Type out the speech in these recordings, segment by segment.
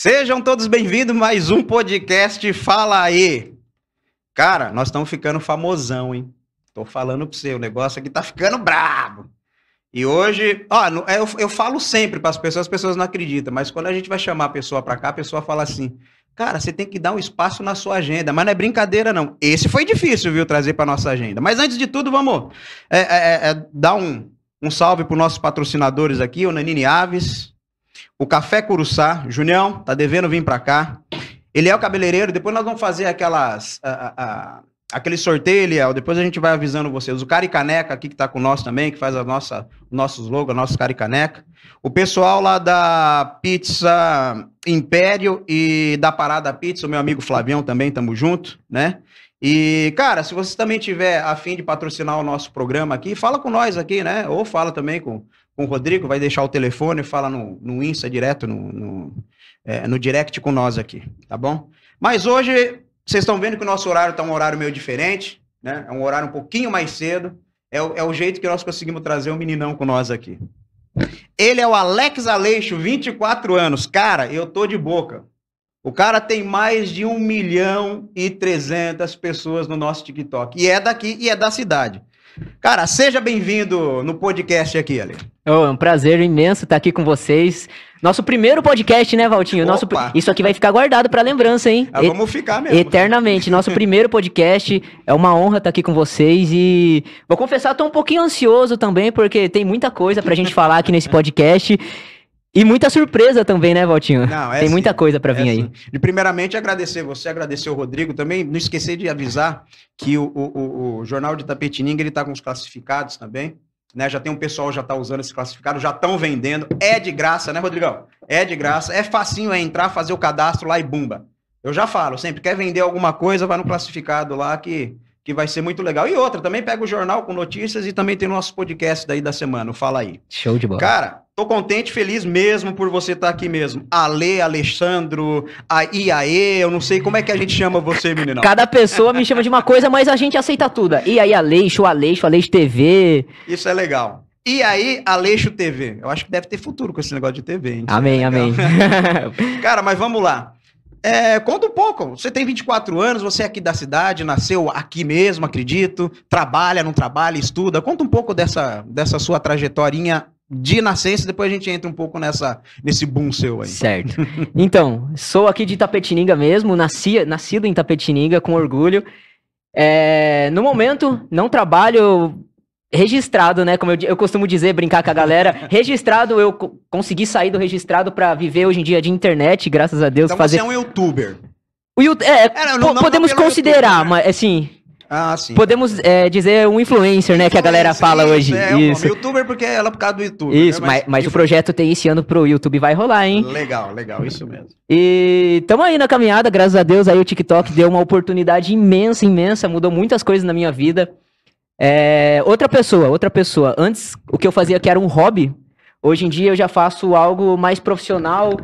Sejam todos bem-vindos mais um podcast Fala aí. Cara, nós estamos ficando famosão, hein? Tô falando para você, o negócio aqui tá ficando brabo. E hoje, ó, é, eu, eu falo sempre para as pessoas, as pessoas não acreditam, mas quando a gente vai chamar a pessoa para cá, a pessoa fala assim: "Cara, você tem que dar um espaço na sua agenda". Mas não é brincadeira não. Esse foi difícil, viu, trazer para nossa agenda. Mas antes de tudo, vamos é, é, é, é dar um um salve para nossos patrocinadores aqui, o Nanini Aves, o Café Curuçá. Junião, tá devendo vir para cá. Ele é o cabeleireiro. Depois nós vamos fazer aquelas. A, a, aquele sorteio, Eliel. Depois a gente vai avisando vocês. O Cara Caneca aqui que tá com nós também, que faz a nossa, nossos logos, nossos Cara Caneca. O pessoal lá da Pizza Império e da Parada Pizza, o meu amigo Flavião também, tamo junto, né? E, cara, se você também tiver a fim de patrocinar o nosso programa aqui, fala com nós aqui, né? Ou fala também com com o Rodrigo, vai deixar o telefone, fala no, no Insta direto, no, no, é, no direct com nós aqui, tá bom? Mas hoje, vocês estão vendo que o nosso horário está um horário meio diferente, né? É um horário um pouquinho mais cedo. É, é o jeito que nós conseguimos trazer o um meninão com nós aqui. Ele é o Alex Aleixo, 24 anos. Cara, eu tô de boca. O cara tem mais de 1 milhão e 300 pessoas no nosso TikTok. E é daqui, e é da cidade. Cara, seja bem-vindo no podcast aqui, Ale. Oh, é um prazer imenso estar aqui com vocês. Nosso primeiro podcast, né, Valtinho? Nosso, isso aqui vai ficar guardado para lembrança, hein? Ah, vamos ficar mesmo. Eternamente. Nosso primeiro podcast. É uma honra estar aqui com vocês e vou confessar, estou um pouquinho ansioso também, porque tem muita coisa para a gente falar aqui nesse podcast. E muita surpresa também, né, Valtinho? Não, é Tem sim, muita coisa para é vir é aí. E primeiramente agradecer você, agradecer o Rodrigo também. Não esquecer de avisar que o, o, o Jornal de Tapetininga ele tá com os classificados também. Né, já tem um pessoal já tá usando esse classificado, já estão vendendo. É de graça, né, Rodrigão? É de graça. É facinho é entrar, fazer o cadastro lá e bumba. Eu já falo, sempre quer vender alguma coisa, vai no classificado lá que que vai ser muito legal. E outra, também pega o jornal com notícias e também tem o nosso podcast daí da semana, Fala Aí. Show de bola. Cara, Tô contente, feliz mesmo por você estar tá aqui mesmo. Ale, Alexandro, a Iaê, eu não sei como é que a gente chama você, menino. Cada pessoa me chama de uma coisa, mas a gente aceita tudo. E aí, Aleixo, Aleixo, Aleixo TV. Isso é legal. E aí, Aleixo TV. Eu acho que deve ter futuro com esse negócio de TV, hein? Amém, é amém. Cara, mas vamos lá. É, conta um pouco. Você tem 24 anos, você é aqui da cidade, nasceu aqui mesmo, acredito. Trabalha, não trabalha, estuda. Conta um pouco dessa, dessa sua trajetória de nascença, depois a gente entra um pouco nessa, nesse boom seu aí. Certo. Então, sou aqui de Itapetininga mesmo, nasci, nascido em Itapetininga, com orgulho. É, no momento, não trabalho registrado, né? Como eu, eu, costumo dizer, brincar com a galera. Registrado, eu consegui sair do registrado para viver hoje em dia de internet, graças a Deus. Então fazer... você é um youtuber. O, é, é, não, não podemos considerar, YouTube, né? mas assim, ah, sim. Podemos é, dizer um influencer, né? Que a galera fala isso, hoje. É, isso. Um youtuber porque é ela é por causa do YouTube. Né? Isso, né? mas, mas o projeto tem esse ano pro YouTube vai rolar, hein? Legal, legal, isso mesmo. E estamos aí na caminhada, graças a Deus, aí o TikTok deu uma oportunidade imensa, imensa, mudou muitas coisas na minha vida. É, outra pessoa, outra pessoa. Antes, o que eu fazia que era um hobby, hoje em dia eu já faço algo mais profissional,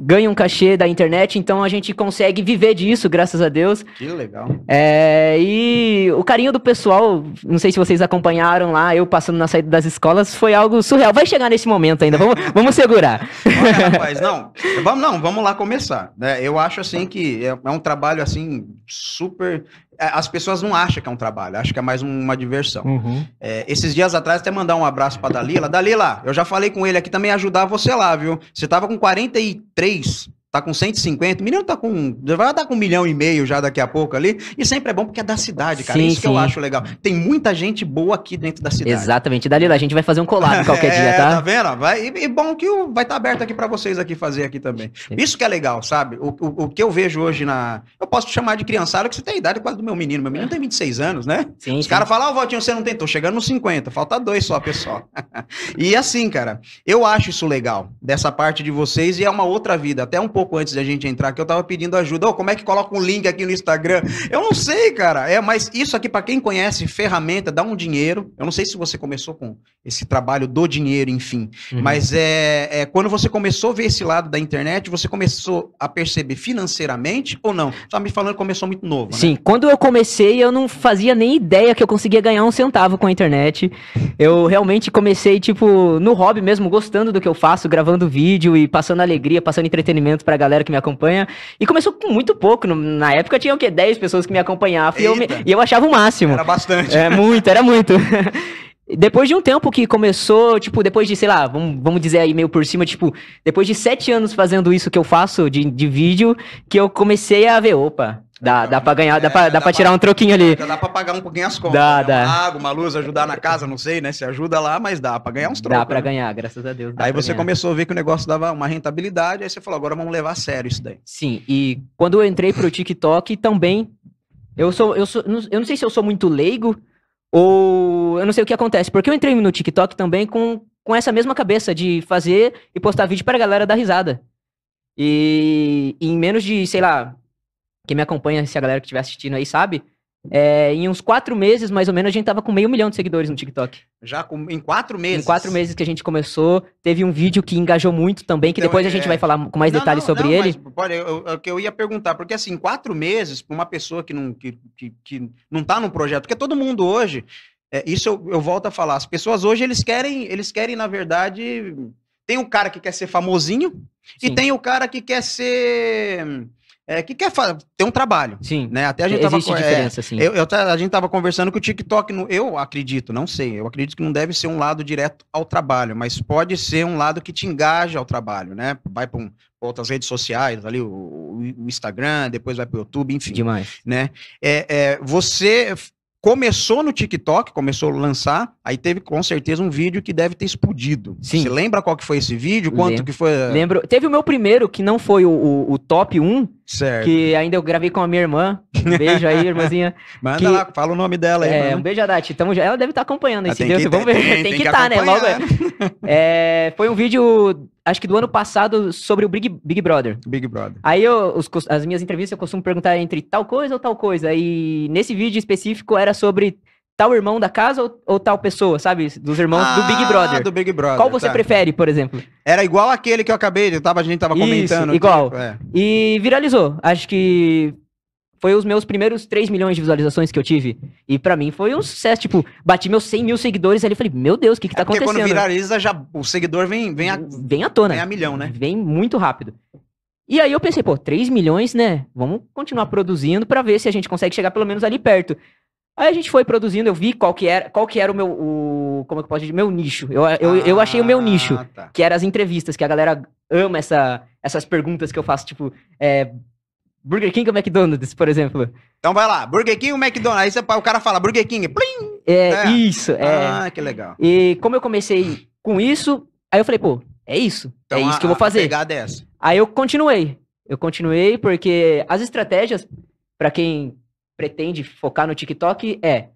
ganha um cachê da internet, então a gente consegue viver disso, graças a Deus. Que legal. É, e o carinho do pessoal, não sei se vocês acompanharam lá, eu passando na saída das escolas, foi algo surreal. Vai chegar nesse momento ainda, vamos, vamos segurar. Olha, rapaz, não, vamos, não, vamos lá começar. Né? Eu acho assim que é, é um trabalho assim super é, as pessoas não acham que é um trabalho, acham que é mais uma diversão. Uhum. É, esses dias atrás, até mandar um abraço para Dalila. Dalila, eu já falei com ele aqui também ajudar você lá, viu? Você tava com 43 Tá com 150, o menino tá com. Vai dar tá com um milhão e meio já daqui a pouco ali. E sempre é bom porque é da cidade, cara. Sim, é isso sim. que eu acho legal. Tem muita gente boa aqui dentro da cidade. Exatamente. Dalila, a gente vai fazer um collab é, qualquer é, dia, tá? Tá vendo? Vai, e bom que o, vai estar tá aberto aqui para vocês aqui fazer aqui também. Isso que é legal, sabe? O, o, o, que eu vejo hoje na. Eu posso te chamar de criançada, que você tem a idade quase do meu menino. Meu menino tem 26 anos, né? Sim, Os caras falam, ó, oh, Valtinho, você não tentou. Chegando nos 50, falta dois só, pessoal. e assim, cara, eu acho isso legal, dessa parte de vocês, e é uma outra vida, até um pouco pouco antes da gente entrar, que eu tava pedindo ajuda. Oh, como é que coloca um link aqui no Instagram? Eu não sei, cara. É, mas isso aqui, para quem conhece ferramenta, dá um dinheiro. Eu não sei se você começou com esse trabalho do dinheiro, enfim. Uhum. Mas é, é quando você começou a ver esse lado da internet, você começou a perceber financeiramente ou não? Tá me falando que começou muito novo. Né? Sim, quando eu comecei, eu não fazia nem ideia que eu conseguia ganhar um centavo com a internet. Eu realmente comecei, tipo, no hobby mesmo, gostando do que eu faço, gravando vídeo e passando alegria, passando entretenimento pra galera que me acompanha. E começou com muito pouco. Na época tinha o quê? 10 pessoas que me acompanhavam. E eu, me, e eu achava o máximo. Era bastante. É muito, era muito. Depois de um tempo que começou, tipo, depois de, sei lá, vamos, vamos dizer aí meio por cima, tipo, depois de sete anos fazendo isso que eu faço de, de vídeo, que eu comecei a ver, opa, Dá, dá pra ganhar, é, dá, pra, dá, dá pra tirar pra, um troquinho ali. Dá pra pagar um pouquinho as contas. Dá, né? dá. Uma água, uma luz, ajudar na casa, não sei, né? Se ajuda lá, mas dá pra ganhar uns trocos. Dá pra né? ganhar, graças a Deus. Aí você ganhar. começou a ver que o negócio dava uma rentabilidade, aí você falou, agora vamos levar a sério isso daí. Sim, e quando eu entrei pro TikTok também, eu sou, eu sou, eu não sei se eu sou muito leigo ou eu não sei o que acontece, porque eu entrei no TikTok também com, com essa mesma cabeça de fazer e postar vídeo pra galera dar risada. e em menos de, sei lá, quem me acompanha, se a galera que estiver assistindo aí sabe, é, em uns quatro meses, mais ou menos, a gente tava com meio milhão de seguidores no TikTok. Já com, em quatro meses? Em quatro meses que a gente começou. Teve um vídeo que engajou muito também, que então, depois é... a gente vai falar com mais não, detalhes não, sobre não, ele. Mas, pode, é que eu, eu ia perguntar, porque assim, quatro meses, para uma pessoa que não, que, que, que não tá num projeto, porque todo mundo hoje, é, isso eu, eu volto a falar, as pessoas hoje, eles querem, eles querem, na verdade, tem o cara que quer ser famosinho Sim. e tem o cara que quer ser é, que quer ter um trabalho. Sim. Né? Até a gente Existe tava, é, diferença, é, sim. Eu, eu, a gente estava conversando que o TikTok, eu acredito, não sei, eu acredito que não deve ser um lado direto ao trabalho, mas pode ser um lado que te engaja ao trabalho, né? Vai para um, outras redes sociais, ali o, o Instagram, depois vai para o YouTube, enfim. Demais. Né? É, é, você começou no TikTok, começou a lançar, aí teve com certeza um vídeo que deve ter explodido. Sim. Você lembra qual que foi esse vídeo? Quanto lembro. que foi? Lembro. Teve o meu primeiro, que não foi o, o, o top 1, Certo. Que ainda eu gravei com a minha irmã. Um beijo aí, irmãzinha. Manda que... lá, fala o nome dela aí. É, mano. um beijo, Dati. Tamo... Ela deve estar tá acompanhando esse ah, Deus. Vamos ver. Tem, tem que estar, tá, né? Logo é. Né? é. Foi um vídeo, acho que do ano passado, sobre o Big, Big Brother. Big Brother. Aí eu, os, as minhas entrevistas eu costumo perguntar entre tal coisa ou tal coisa. E nesse vídeo específico era sobre tal irmão da casa ou, ou tal pessoa, sabe? Dos irmãos ah, do Big ah, Brother. do Big Brother. Qual você tá. prefere, por exemplo? Era igual aquele que eu acabei, eu tava, a gente tava Isso, comentando. igual. é. E viralizou. Acho que foi os meus primeiros 3 milhões de visualizações que eu tive. E para mim foi um sucesso. Tipo, bati meus 100 mil seguidores ali e falei, meu Deus, o que que tá é porque acontecendo? Porque quando viraliza, já, o seguidor vem, vem, a, vem à tona. Vem a milhão, né? Vem muito rápido. E aí eu pensei, pô, 3 milhões, né? Vamos continuar produzindo para ver se a gente consegue chegar pelo menos ali perto. Aí a gente foi produzindo, eu vi qual que era, qual que era o meu, o, como é que posso dizer, meu nicho. Eu, eu, ah, eu achei o meu ah, nicho, tá. que era as entrevistas, que a galera ama essa, essas perguntas que eu faço, tipo, é, Burger King ou McDonald's, por exemplo. Então vai lá, Burger King ou McDonald's? Aí você, o cara fala Burger King, plim! É, né? isso. É. Ah, que legal. E como eu comecei com isso, aí eu falei, pô, é isso. Então, é isso a, que eu vou fazer. Pegada é essa. Aí eu continuei. Eu continuei porque as estratégias, para quem pretende focar no TikTok é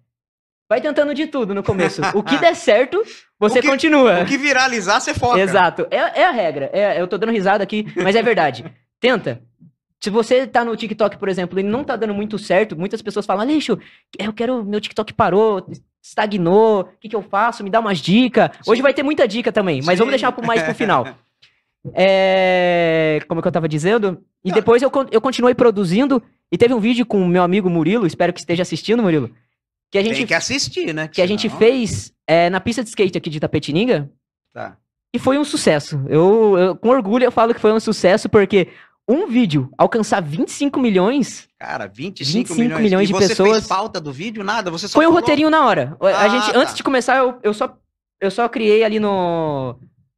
Vai tentando de tudo no começo. O que der certo, você que, continua. O que viralizar, você foca. Exato. É, é a regra. É, eu tô dando risada aqui, mas é verdade. Tenta. Se você tá no TikTok, por exemplo, e não tá dando muito certo, muitas pessoas falam, lixo eu quero. Meu TikTok parou, estagnou, o que, que eu faço? Me dá umas dicas. Hoje vai ter muita dica também, mas Sim. vamos deixar mais pro final. É... Como é que eu tava dizendo? E não. Tá. depois eu, eu continuei produzindo e teve um vídeo com o meu amigo Murilo, espero que esteja assistindo, Murilo. Que a gente, Tem que assistir, né? Que, que a gente fez é, na pista de skate aqui de Tapetininga. Tá. E foi um sucesso. Eu, eu, com orgulho, eu falo que foi um sucesso, porque um vídeo alcançar 25 milhões. Cara, 25, 25 milhões, milhões de você pessoas. Você fez pauta do vídeo, nada? Você Foi falou... um roteirinho na hora. a gente, ah, tá. antes de começar, eu, eu só eu só criei ali no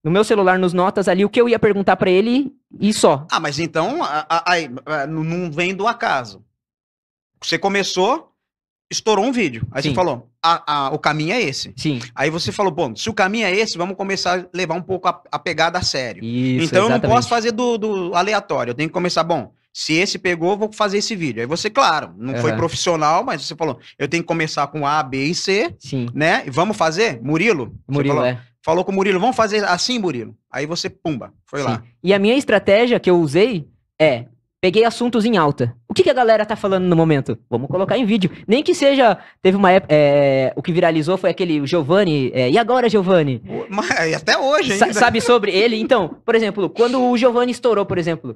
no meu celular, nos notas ali, o que eu ia perguntar para ele e só. Ah, mas então não vem do acaso. Você começou, estourou um vídeo. Aí Sim. você falou, o caminho é esse. Sim. Aí você falou, bom, se o caminho é esse, vamos começar a levar um pouco a, pegada a sério. Isso, então exatamente. eu não posso fazer do, do aleatório, eu tenho que começar, bom, se esse pegou, vou fazer esse vídeo. Aí você, claro, não uhum. foi profissional, mas você falou, eu tenho que começar com A, B e C, Sim. né? E vamos fazer? Murilo? Murilo, falou, é falou com o Murilo, vamos fazer assim, Murilo. Aí você, pumba, foi Sim. lá. E a minha estratégia que eu usei é, peguei assuntos em alta. O que, que, a galera tá falando no momento? Vamos colocar em vídeo. Nem que seja, teve uma época, é, o que viralizou foi aquele Giovanni, é, e agora Giovanni? Mas, é, até hoje hein? Sa sabe sobre ele? Então, por exemplo, quando o Giovanni estourou, por exemplo,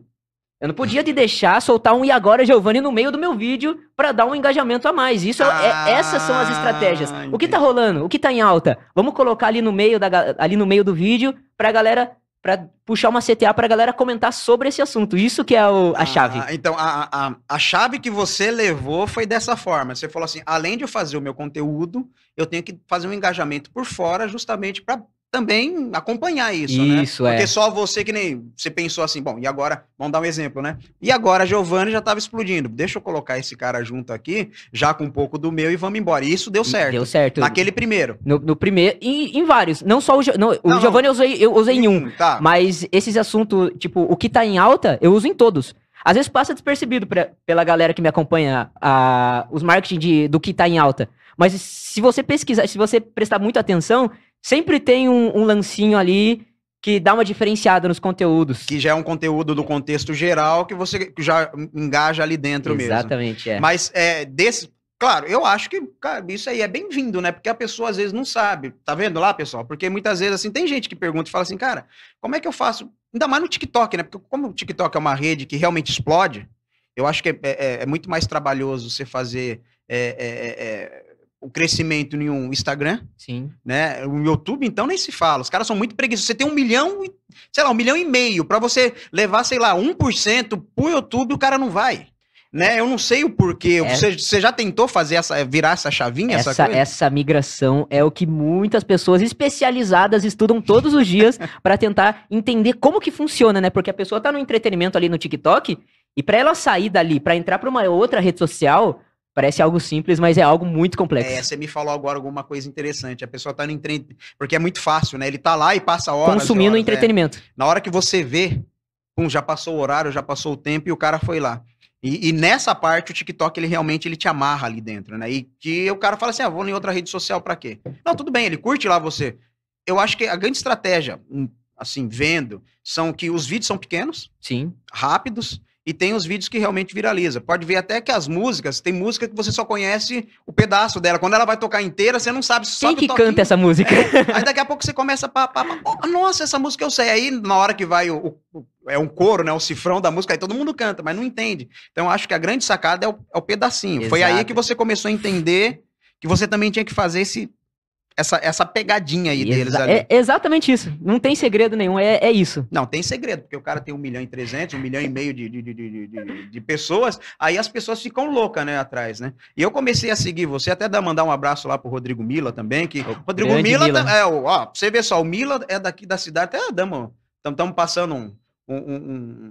eu não podia te deixar soltar um e agora, Giovanni, no meio do meu vídeo para dar um engajamento a mais. Isso ah, é, essas são as ah, estratégias. O que tá rolando? O que tá em alta? Vamos colocar ali no meio da ali no meio do vídeo pra galera para puxar uma CTA para a galera comentar sobre esse assunto. Isso que é o, a ah, chave. Ah, então, a, a, a chave que você levou foi dessa forma. Você falou assim: além de eu fazer o meu conteúdo, eu tenho que fazer um engajamento por fora, justamente para também acompanhar isso, né? isso né? é. Porque só você que nem você pensou assim, bom, e agora, vamos dar um exemplo, né? E agora Giovanni já estava explodindo. Deixa eu colocar esse cara junto aqui, já com um pouco do meu e vamos embora. E isso deu certo. Deu certo. Naquele primeiro. No, no primeiro e em vários, não só o, não, o Giovanni eu usei, eu usei em um, tá. mas esses assuntos, tipo, o que tá em alta, eu uso em todos. Às vezes passa despercebido pra, pela galera que me acompanha a, os marketing de, do que tá em alta. Mas se você pesquisar, se você prestar muita atenção, sempre tem um, um lancinho ali que dá uma diferenciada nos conteúdos. Que já é um conteúdo do contexto geral que você já engaja ali dentro Exatamente, mesmo. Exatamente, é. Mas é, desse, claro, eu acho que cara, isso aí é bem-vindo, né? Porque a pessoa às vezes não sabe, tá vendo lá, pessoal? Porque muitas vezes assim, tem gente que pergunta e fala assim, cara, como é que eu faço? Ainda mais no TikTok, né? Porque como o TikTok é uma rede que realmente explode, eu acho que é, é, é muito mais trabalhoso você fazer é, é, é, é o crescimento em um Instagram. Sim. Né? O YouTube, então, nem se fala. Os caras são muito preguiçosos. Você tem um milhão, sei lá, um milhão e meio. para você levar, sei lá, 1% pro YouTube, o cara não vai. Né? Eu não sei o porquê. É. Você, já tentou fazer essa, virar essa chavinha? Essa, essa, essa, migração é o que muitas pessoas especializadas estudam todos os dias para tentar entender como que funciona, né? Porque a pessoa tá no entretenimento ali no TikTok e para ela sair dali, para entrar para uma outra rede social, Parece algo simples, mas é algo muito complexo. É, você me falou agora alguma coisa interessante. A pessoa tá no entretenimento, Porque é muito fácil, né? Ele tá lá e passa horas. Consumindo horas, né? entretenimento. Né? Na hora que você vê, pum, já passou o horário, já passou o tempo e o cara foi lá. E, e, nessa parte o TikTok ele realmente ele te amarra ali dentro, né? E que o cara fala assim: "Ah, vou em outra rede social para quê?". Não, tudo bem, ele curte lá você. Eu acho que a grande estratégia, hum, assim, vendo, são que os vídeos são pequenos, sim, rápidos, e tem os vídeos que realmente viraliza. Pode ver até que as músicas, tem música que você só conhece o pedaço dela. Quando ela vai tocar inteira, você não sabe só Quem que canta essa música? É. Aí daqui a pouco você começa a oh, nossa, essa música eu sei. Aí na hora que vai o, o, é um coro, né, o cifrão da música, aí todo mundo canta, mas não entende. Então acho que a grande sacada é o, é o pedacinho. Exato. Foi aí que você começou a entender que você também tinha que fazer esse essa, essa pegadinha aí Exa deles ali. É exatamente isso. Não tem segredo nenhum, é, é isso. Não, tem segredo, porque o cara tem um milhão e trezentos, um milhão e meio de, de, de, de, de pessoas, aí as pessoas ficam loucas, né, atrás, né? E eu comecei a seguir você, até dar, mandar um abraço lá pro Rodrigo Mila também, que... O Rodrigo Mila, Mila. Tá, é, ó, você ver só, o Mila é daqui da cidade, até damos... Estamos passando um, um, um,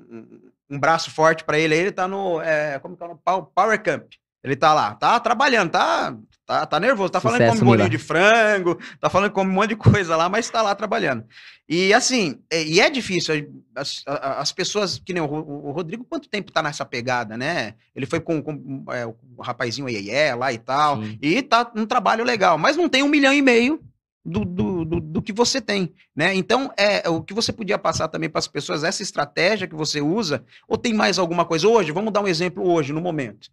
um, um braço forte para ele. Ele tá no. É, como que é o Power Camp. Ele tá lá, tá trabalhando, tá Tá, tá nervoso, tá Sucesso, falando que come bolinho de frango, tá falando que come um monte de coisa lá, mas tá lá trabalhando. E assim, é, e é difícil, as, as pessoas, que nem o, o, Rodrigo, quanto tempo tá nessa pegada, né? Ele foi com, com é, o rapazinho Iê lá e tal, Sim. e tá num trabalho legal, mas não tem um milhão e meio do, do, do, do, que você tem, né? Então, é o que você podia passar também para as pessoas, essa estratégia que você usa, ou tem mais alguma coisa hoje? Vamos dar um exemplo hoje, no momento.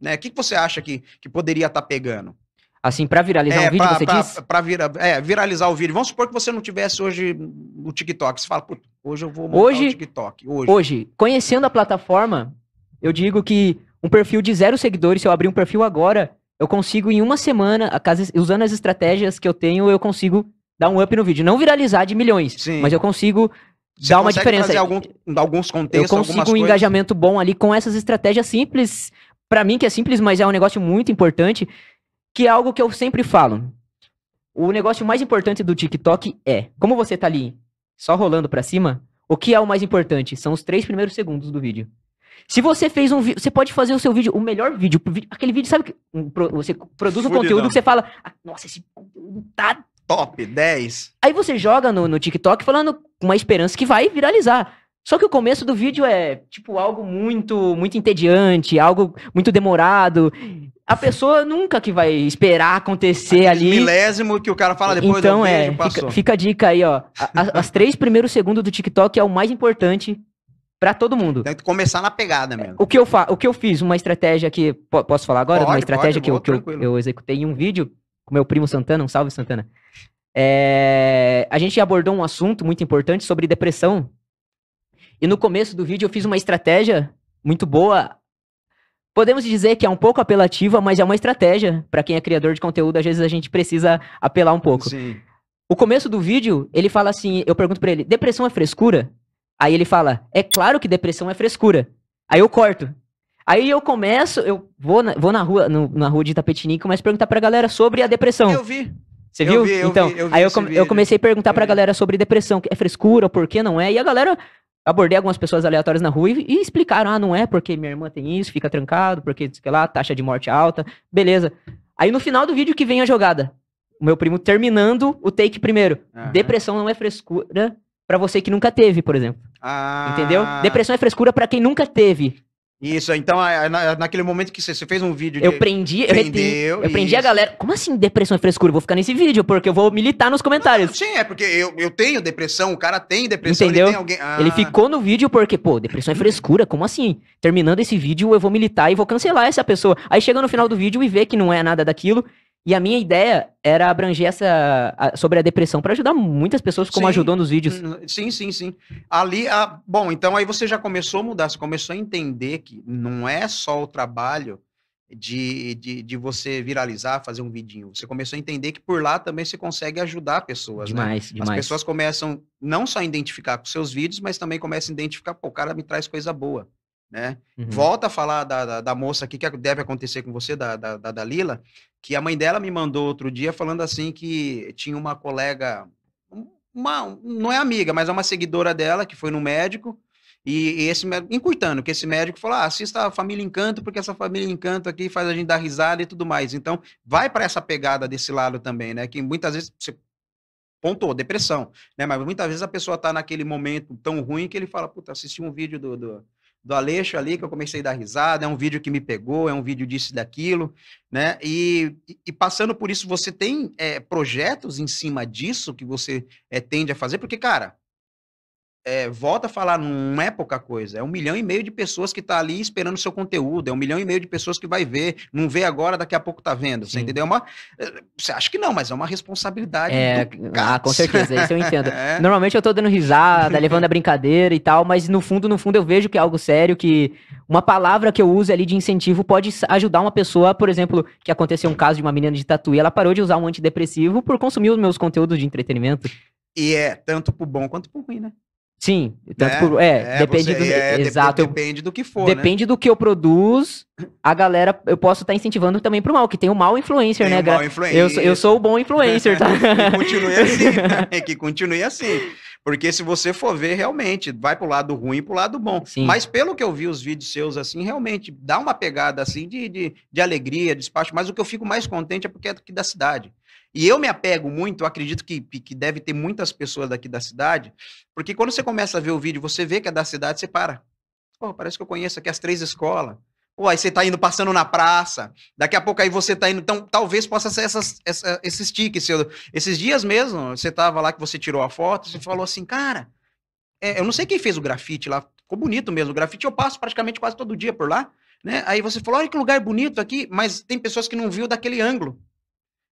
Né? O que, que você acha que, que poderia estar tá pegando? Assim, para viralizar é, um vídeo, pra, você pra, disse? Pra vira, é, viralizar o vídeo. Vamos supor que você não tivesse hoje o TikTok. Você fala, hoje eu vou montar hoje, o TikTok. Hoje. hoje, conhecendo a plataforma, eu digo que um perfil de zero seguidores, se eu abrir um perfil agora, eu consigo em uma semana, usando as estratégias que eu tenho, eu consigo dar um up no vídeo. Não viralizar de milhões, Sim. mas eu consigo você dar uma diferença. Fazer algum, alguns contextos, eu consigo um coisas. engajamento bom ali com essas estratégias simples, para mim que é simples, mas é um negócio muito importante, que é algo que eu sempre falo. O negócio mais importante do TikTok é, como você tá ali só rolando para cima, o que é o mais importante? São os três primeiros segundos do vídeo. Se você fez um vídeo, você pode fazer o seu vídeo, o melhor vídeo, aquele vídeo, sabe que você produz Fude conteúdo não. que você fala, ah, nossa, esse conteúdo tá top 10. Aí você joga no, no TikTok falando com uma esperança que vai viralizar. Só que o começo do vídeo é, tipo, algo muito, muito entediante, algo muito demorado. A pessoa nunca que vai esperar acontecer ali. Milésimo que o cara fala depois então, do é, vídeo, fica, fica, a dica aí, ó. as três primeiros segundos do TikTok é o mais importante para todo mundo. Tem que começar na pegada mesmo. O que eu, fa o que eu fiz, uma estratégia que... Posso falar agora? Pode, uma estratégia pode, que, eu, que eu, eu executei em um vídeo com meu primo Santana. Um salve, Santana. É, a gente abordou um assunto muito importante sobre depressão e no começo do vídeo eu fiz uma estratégia muito boa. Podemos dizer que é um pouco apelativa, mas é uma estratégia. Para quem é criador de conteúdo, às vezes a gente precisa apelar um pouco. Sim. O começo do vídeo, ele fala assim, eu pergunto para ele: "Depressão é frescura?" Aí ele fala: "É claro que depressão é frescura." Aí eu corto. Aí eu começo, eu vou na, vou na rua, no, na rua de Itapetininga e começo a perguntar pra galera sobre a depressão. Eu vi. Você viu? Vi, então, vi, eu vi aí eu, eu, comecei a perguntar pra galera sobre depressão, é frescura, por que não é? E a galera abordei algumas pessoas aleatórias na rua e, e, explicaram: ah, não é porque minha irmã tem isso, fica trancado, porque sei lá, taxa de morte alta, beleza. Aí no final do vídeo que vem a jogada. O meu primo terminando o take primeiro. Uhum. Depressão não é frescura para você que nunca teve, por exemplo. Ah. Entendeu? Depressão é frescura para quem nunca teve. Isso, então naquele momento que você fez um vídeo de. Eu prendi, eu Eu prendi a galera. Como assim depressão e frescura? Eu Vou ficar nesse vídeo, porque eu vou militar nos comentários. Sim, é porque eu, eu tenho depressão, o cara tem depressão, Entendeu? ele tem alguém. Ah, Ele ficou no vídeo porque, pô, depressão e frescura, como assim? Terminando esse vídeo, eu vou militar e vou cancelar essa pessoa. Aí chega no final do vídeo e vê que não é nada daquilo e a minha ideia era abranger essa a, sobre a depressão para ajudar muitas pessoas, como sim, ajudou nos vídeos. Hum, sim, sim, sim. Ali, a, bom, então aí você já começou a mudar, você começou a entender que não é só o trabalho de, de, de você viralizar, fazer um vidinho. Você começou a entender que por lá também você consegue ajudar pessoas, demais, né? Demais. As pessoas começam não só a identificar com seus vídeos, mas também começam a identificar, pô, o cara me traz coisa boa. Né? Uhum. Volta a falar da, da, da, moça aqui que deve acontecer com você, da, da, da Dalila, que a mãe dela me mandou outro dia falando assim que tinha uma colega, uma, não é amiga, mas é uma seguidora dela que foi no médico e, e esse encurtando, que esse médico falou: ah, assista a Família Encanto, porque essa Família Encanto aqui faz a gente dar risada e tudo mais. Então, vai para essa pegada desse lado também, né? Que muitas vezes você pontou, depressão, né? Mas muitas vezes a pessoa tá naquele momento tão ruim que ele fala: puta, assisti um vídeo do, do do Aleixo ali, que eu comecei a dar risada, é um vídeo que me pegou, é um vídeo disso e daquilo, né? E, e passando por isso, você tem é, projetos em cima disso que você é, tende a fazer? Porque, cara, é, volta a falar, não é pouca coisa. É um milhão e meio de pessoas que está ali esperando o seu conteúdo. É um milhão e meio de pessoas que vai ver. Não vê agora, daqui a pouco está vendo. Sim. Você entendeu? É uma, é, você acha que não, mas é uma responsabilidade. É, ah, com certeza, isso eu entendo. É. Normalmente eu estou dando risada, levando a brincadeira e tal, mas no fundo, no fundo eu vejo que é algo sério, que uma palavra que eu uso ali de incentivo pode ajudar uma pessoa, por exemplo, que aconteceu um caso de uma menina de tatuí, ela parou de usar um antidepressivo por consumir os meus conteúdos de entretenimento. E é tanto pro bom quanto pro ruim, né? Sim, tanto né? por, é, é depende você, do, é, exato, depende do que for, né? Depende né? do que eu produzo, a galera, eu posso estar tá incentivando também pro mal, que tem o mal influencer, tem né? O mal influencer. Eu, eu sou o bom influencer, tá? que continue assim, né? que continue assim. Porque se você for ver, realmente, vai pro lado ruim e pro lado bom. Sim. Mas pelo que eu vi os vídeos seus, assim, realmente, dá uma pegada, assim, de, de, de alegria, de espaço. Mas o que eu fico mais contente é porque é aqui da cidade. E eu me apego muito, eu acredito que, que deve ter muitas pessoas daqui da cidade, porque quando você começa a ver o vídeo, você vê que é da cidade, você para. Pô, parece que eu conheço aqui as três escolas. Pô, aí você tá indo passando na praça, daqui a pouco aí você tá indo. Então, talvez possa ser essas, essa, esses tiques. Seu, esses dias mesmo, você tava lá que você tirou a foto, você falou assim, cara, é, eu não sei quem fez o grafite lá, ficou bonito mesmo. O grafite eu passo praticamente quase todo dia por lá. Né? Aí você falou, olha que lugar bonito aqui, mas tem pessoas que não viu daquele ângulo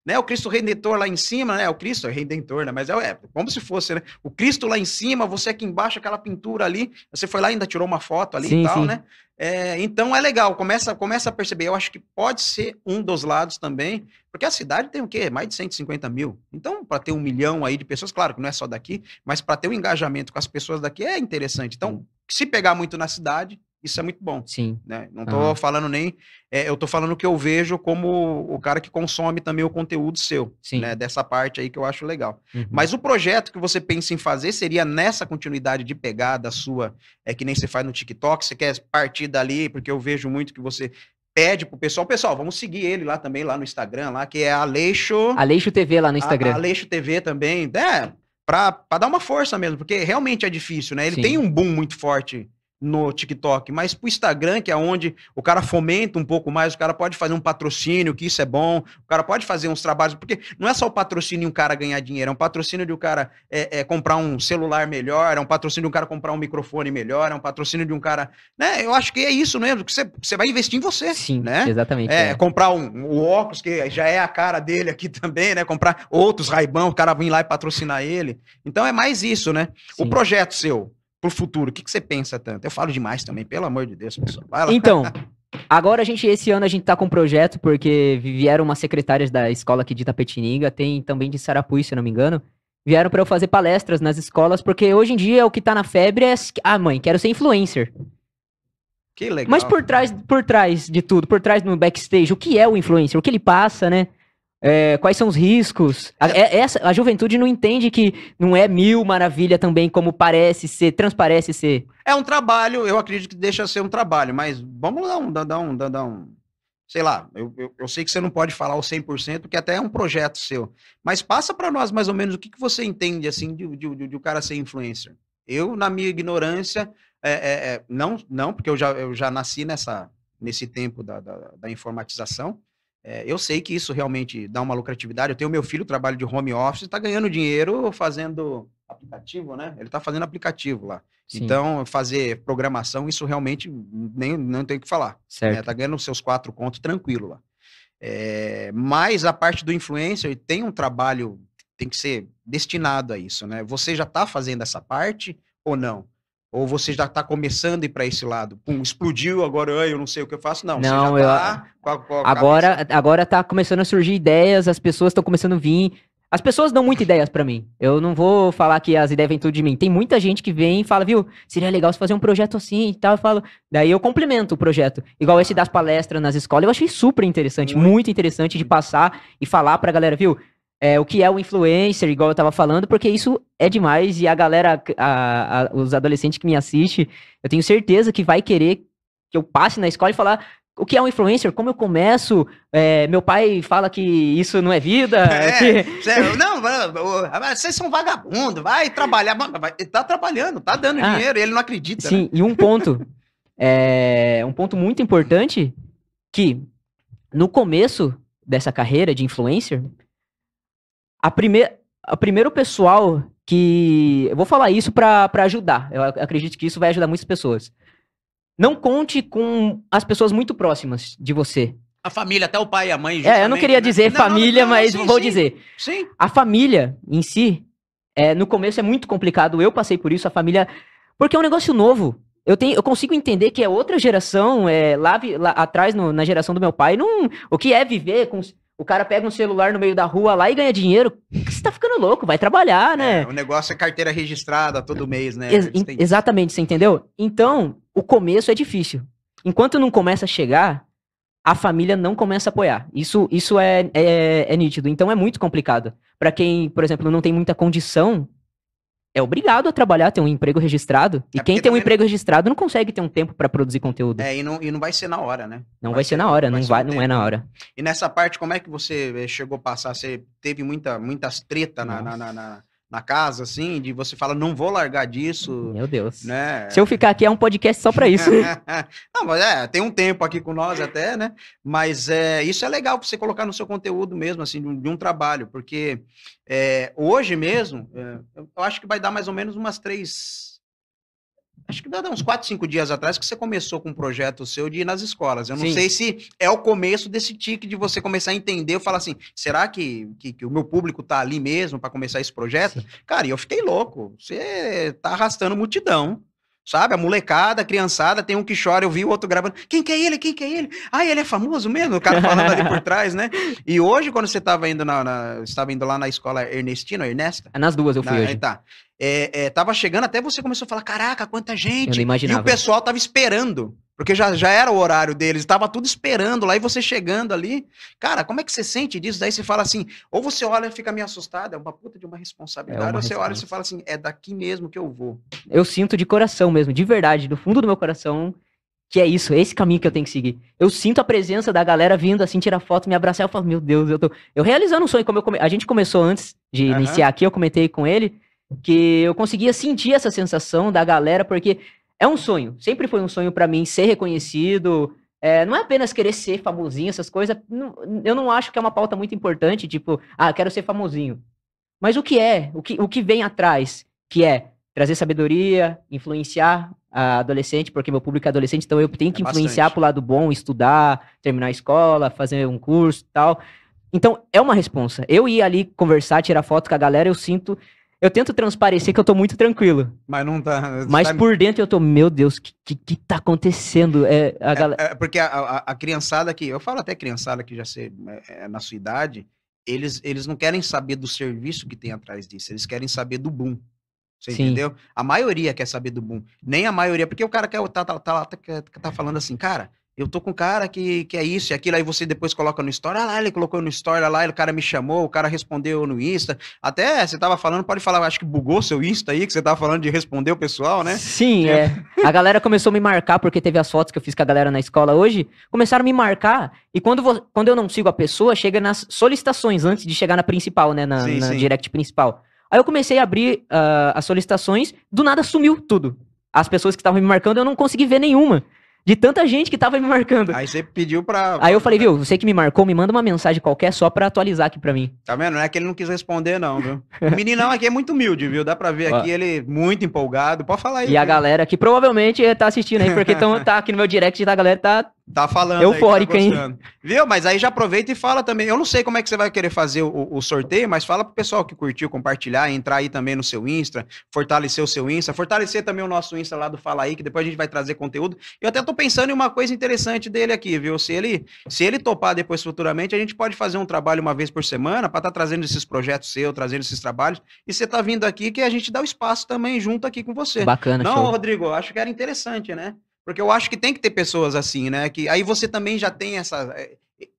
né? O Cristo Redentor lá em cima, né? O Cristo é Redentor, né? Mas é, é como se fosse, né? O Cristo lá em cima, você aqui embaixo, aquela pintura ali, você foi lá e ainda tirou uma foto ali sim, e tal, sim. né? É, então é legal, começa, começa a perceber. Eu acho que pode ser um dos lados também, porque a cidade tem o quê? Mais de 150 mil. Então, para ter um milhão aí de pessoas, claro que não é só daqui, mas para ter um engajamento com as pessoas daqui é interessante. Então, se pegar muito na cidade, isso é muito bom. Sim. Né? Não estou uhum. falando nem. É, eu estou falando que eu vejo como o cara que consome também o conteúdo seu. Sim. Né? Dessa parte aí que eu acho legal. Uhum. Mas o projeto que você pensa em fazer seria nessa continuidade de pegada sua, é que nem você faz no TikTok, você quer partir dali, porque eu vejo muito que você pede pro pessoal, pessoal, vamos seguir ele lá também, lá no Instagram, lá, que é Aleixo. Aleixo TV lá no Instagram. A, Aleixo TV também. É, pra, pra dar uma força mesmo, porque realmente é difícil, né? Ele Sim. tem um boom muito forte no TikTok, mas para o Instagram, que é onde o cara fomenta um pouco mais, o cara pode fazer um patrocínio, que isso é bom, o cara pode fazer uns trabalhos, porque não é só o patrocínio de um cara ganhar dinheiro, é um patrocínio de um cara é, é, comprar um celular melhor, é um patrocínio de um cara comprar um microfone melhor, é um patrocínio de um cara. Né? Eu acho que é isso, né? você, você vai investir em você. Sim, né? exatamente. É, é. Comprar um, um, óculos, que já é a cara dele aqui também, né? Comprar outros raibão, o cara vir lá e patrocinar ele. Então é mais isso, né? Sim. O projeto seu pro futuro? O que, que você pensa tanto? Eu falo demais também, pelo amor de Deus, pessoal. Então, agora a gente, esse ano a gente tá com um projeto, porque vieram umas secretárias da escola aqui de Tapetininga, tem também de Sarapuí, se eu não me engano, vieram para eu fazer palestras nas escolas, porque hoje em dia o que tá na febre é, ah mãe, quero ser influencer. Que legal. Mas por trás, por trás de tudo, por trás do backstage, o que é o influencer? O que ele passa, né? É, quais são os riscos? A, é, essa, a juventude não entende que não é mil maravilha também, como parece ser, transparece ser. É um trabalho, eu acredito que deixa ser um trabalho, mas vamos dar um, dar um, dar um. Sei lá, eu, eu, eu sei que você não pode falar o 100%, que até é um projeto seu. Mas passa para nós mais ou menos o que, que você entende, assim, de, de, de, de o cara ser influencer. Eu, na minha ignorância, é, é, é não, não, porque eu já, eu já nasci nessa, nesse tempo da, da, da informatização, é, eu sei que isso realmente dá uma lucratividade. Eu tenho meu filho, trabalho de home office, está ganhando dinheiro fazendo aplicativo, né? Ele está fazendo aplicativo lá. Sim. Então, fazer programação, isso realmente nem não tem que falar. Está Né? Tá ganhando seus quatro contos tranquilo lá. É, mas a parte do influencer tem um trabalho tem que ser destinado a isso, né? Você já está fazendo essa parte ou não? Ou você já está começando a ir para esse lado? Pum, explodiu, agora eu não sei o que eu faço. Não, não você já tá eu... lá, com a, agora, agora tá começando a surgir ideias, as pessoas estão começando a vir. As pessoas dão muitas ideias para mim. Eu não vou falar que as ideias vêm tudo de mim. Tem muita gente que vem e fala, viu, seria legal você fazer um projeto assim e tal. Eu falo, daí eu complemento o projeto. Igual esse ah. das palestras nas escolas, eu achei super interessante, muito, muito interessante de passar e falar pra galera, viu? é, o que é o influencer, igual eu tava falando, porque isso é demais e a galera, a, a, os adolescentes que me assistem, eu tenho certeza que vai querer que eu passe na escola e falar o que é um influencer, como eu começo, é, meu pai fala que isso não é vida. É, que... é, não, vocês são vagabundo, vai trabalhar, vai, tá trabalhando, tá dando ah, dinheiro, ele não acredita. Sim, né? e um ponto, é, um ponto muito importante, que no começo dessa carreira de influencer, a, primeira, a primeiro pessoal que. Eu vou falar isso para ajudar. Eu acredito que isso vai ajudar muitas pessoas. Não conte com as pessoas muito próximas de você. A família, até o pai e a mãe. É, eu não queria né? dizer família, não, não, mas sim, vou sim, dizer. Sim. A família em si, é, no começo é muito complicado. Eu passei por isso, a família. Porque é um negócio novo. Eu, tenho, eu consigo entender que é outra geração, é, lá, lá atrás, no, na geração do meu pai, não, o que é viver com, o cara pega um celular no meio da rua lá e ganha dinheiro. Você tá ficando louco, vai trabalhar, é, né? É, o negócio é carteira registrada todo mês, né? Ex têm... Exatamente, você entendeu? Então, o começo é difícil. Enquanto não começa a chegar, a família não começa a apoiar. Isso, isso é, é, é nítido. Então é muito complicado. para quem, por exemplo, não tem muita condição é obrigado a trabalhar, ter um emprego registrado. E é quem tem um emprego não... registrado não consegue ter um tempo para produzir conteúdo. É, e não, e não vai ser na hora, né? Não vai, vai ser na hora, não, vai, não é na hora. E nessa parte, como é que você eh, chegou a passar? Você teve muita, muitas treta na, na, na, na na casa, assim, de você fala, não vou largar disso. Meu Deus. Né? Se eu ficar aqui, é um podcast só para isso. não, mas é, tem um tempo aqui com nós até, né? Mas é, isso é legal pra você colocar no seu conteúdo mesmo, assim, de um, de um trabalho, porque é, hoje mesmo, é, eu acho que vai dar mais ou menos umas três acho que dá uns 4, 5 dias atrás que você começou com um projeto seu de ir nas escolas. Eu não Sim. sei se é o começo desse tique de você começar a entender, eu falar assim, será que, que, que, o meu público tá ali mesmo para começar esse projeto? Sim. Cara, eu fiquei louco. Você tá arrastando multidão. Sabe? A molecada, a criançada, tem um que chora, eu vi o outro gravando. Quem que é ele? Quem que é ele? Ah, ele é famoso mesmo? O cara falando ali por trás, né? E hoje, quando você estava indo na, na estava indo lá na escola Ernestina, Ernesta? É, nas duas eu fui na, hoje. Tá. É, é, tava chegando, até você começou a falar, caraca, quanta gente. Eu não imaginava. E o pessoal tava esperando. Porque já, já era o horário deles, estava tudo esperando lá e você chegando ali. Cara, como é que você sente disso? Daí você fala assim, ou você olha e fica meio assustado, é uma puta de uma responsabilidade, é uma ou você olha e você fala assim, é daqui mesmo que eu vou. Eu sinto de coração mesmo, de verdade, do fundo do meu coração, que é isso, é esse caminho que eu tenho que seguir. Eu sinto a presença da galera vindo assim, tirar foto, me abraçar, eu falo, meu Deus, eu tô. Eu realizando um sonho, como come... a gente começou antes de uhum. iniciar aqui, eu comentei com ele, que eu conseguia sentir essa sensação da galera, porque é um sonho. Sempre foi um sonho para mim ser reconhecido. É, não é apenas querer ser famosinho, essas coisas. Não, eu não acho que é uma pauta muito importante, tipo, ah, quero ser famosinho. Mas o que é? O que, o que vem atrás? Que é trazer sabedoria, influenciar a adolescente, porque meu público é adolescente, então eu tenho é que é influenciar pro lado bom, estudar, terminar a escola, fazer um curso tal. Então, é uma responsa. Eu ir ali conversar, tirar foto com a galera, eu sinto eu tento transparecer que eu tô muito tranquilo. Mas não tá. Mas tá... por dentro eu tô, meu Deus, o que, que, que, tá acontecendo? É, a é, galera... É, porque a, a, a, criançada que. Eu falo até criançada que já sei, é, é, na sua idade, eles, eles não querem saber do serviço que tem atrás disso, eles querem saber do boom. Você Sim. entendeu? A maioria quer saber do boom. Nem a maioria, porque o cara quer, tá, tá, tá, tá, tá falando assim, cara, eu tô com um cara que, que é isso e aquilo, aí você depois coloca no story, ah lá, ele colocou no story, ah lá, o cara me chamou, o cara respondeu no Insta. Até você tava falando, pode falar, acho que bugou seu Insta aí, que você tava falando de responder o pessoal, né? Sim, é. é. A galera começou a me marcar, porque teve as fotos que eu fiz com a galera na escola hoje, começaram a me marcar, e quando, vou, quando eu não sigo a pessoa, chega nas solicitações, antes de chegar na principal, né, na, sim, na sim. direct principal. Aí eu comecei a abrir uh, as solicitações, do nada sumiu tudo. As pessoas que estavam me marcando, eu não consegui ver nenhuma. De tanta gente que tava me marcando. Aí você pediu pra. Aí eu falei, né? viu, você que me marcou, me manda uma mensagem qualquer só pra atualizar aqui pra mim. Tá vendo? Não é que ele não quis responder, não, viu? O meninão aqui é muito humilde, viu? Dá pra ver aqui ele muito empolgado. Pode falar aí. E viu? a galera que provavelmente tá assistindo aí, porque tão, tá aqui no meu direct, tá, a galera tá Tá falando. Tá Eufórica, aí, tá hein? Viu? Mas aí já aproveita e fala também. Eu não sei como é que você vai querer fazer o, o, sorteio, mas fala pro pessoal que curtiu, compartilhar, entrar aí também no seu Insta, fortalecer o seu Insta, fortalecer também o nosso Insta lá do Fala aí, que depois a gente vai trazer conteúdo. Eu até tô pensando em uma coisa interessante dele aqui, viu? Se ele, se ele topar depois futuramente, a gente pode fazer um trabalho uma vez por semana para estar tá trazendo esses projetos seus, trazendo esses trabalhos. E você tá vindo aqui que a gente dá o espaço também junto aqui com você. Bacana, Não, show. Rodrigo, acho que era interessante, né? Porque eu acho que tem que ter pessoas assim, né? Que aí você também já tem essa, eh,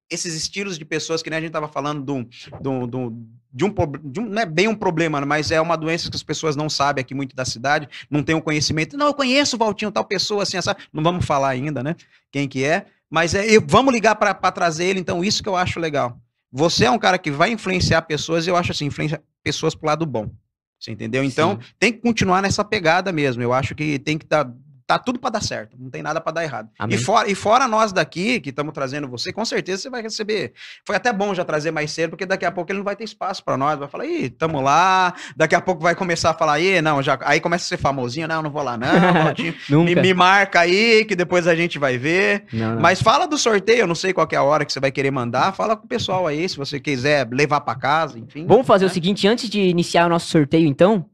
esses estilos de pessoas que nem a gente estava falando do, do, do, de um, de um não é bem um problema, mas é uma doença que as pessoas não sabem aqui muito da cidade, não tem o conhecimento. Não, eu conheço o Valtinho, tal pessoa assim, essa, não vamos falar ainda, né? Quem que é? Mas é, eu, vamos ligar para trazer ele, então isso que eu acho legal. Você é um cara que vai influenciar pessoas, e eu acho assim, influencia pessoas pro lado bom. Você entendeu? Então, Sim. tem que continuar nessa pegada mesmo. Eu acho que tem que estar tá tá tudo para dar certo, não tem nada para dar errado. E fora, e fora nós daqui, que estamos trazendo você, com certeza você vai receber. Foi até bom já trazer mais cedo, porque daqui a pouco ele não vai ter espaço para nós, vai falar, ih, tamo lá, daqui a pouco vai começar a falar, ih, não, já. Aí começa a ser famosinho, não, não vou lá, não, me, me, marca aí, que depois a gente vai ver. Não, não. Mas fala do sorteio, eu não sei qual é a hora que você vai querer mandar, fala com o pessoal aí, se você quiser levar para casa, enfim. Vamos fazer né? o seguinte, antes de iniciar o nosso sorteio, então,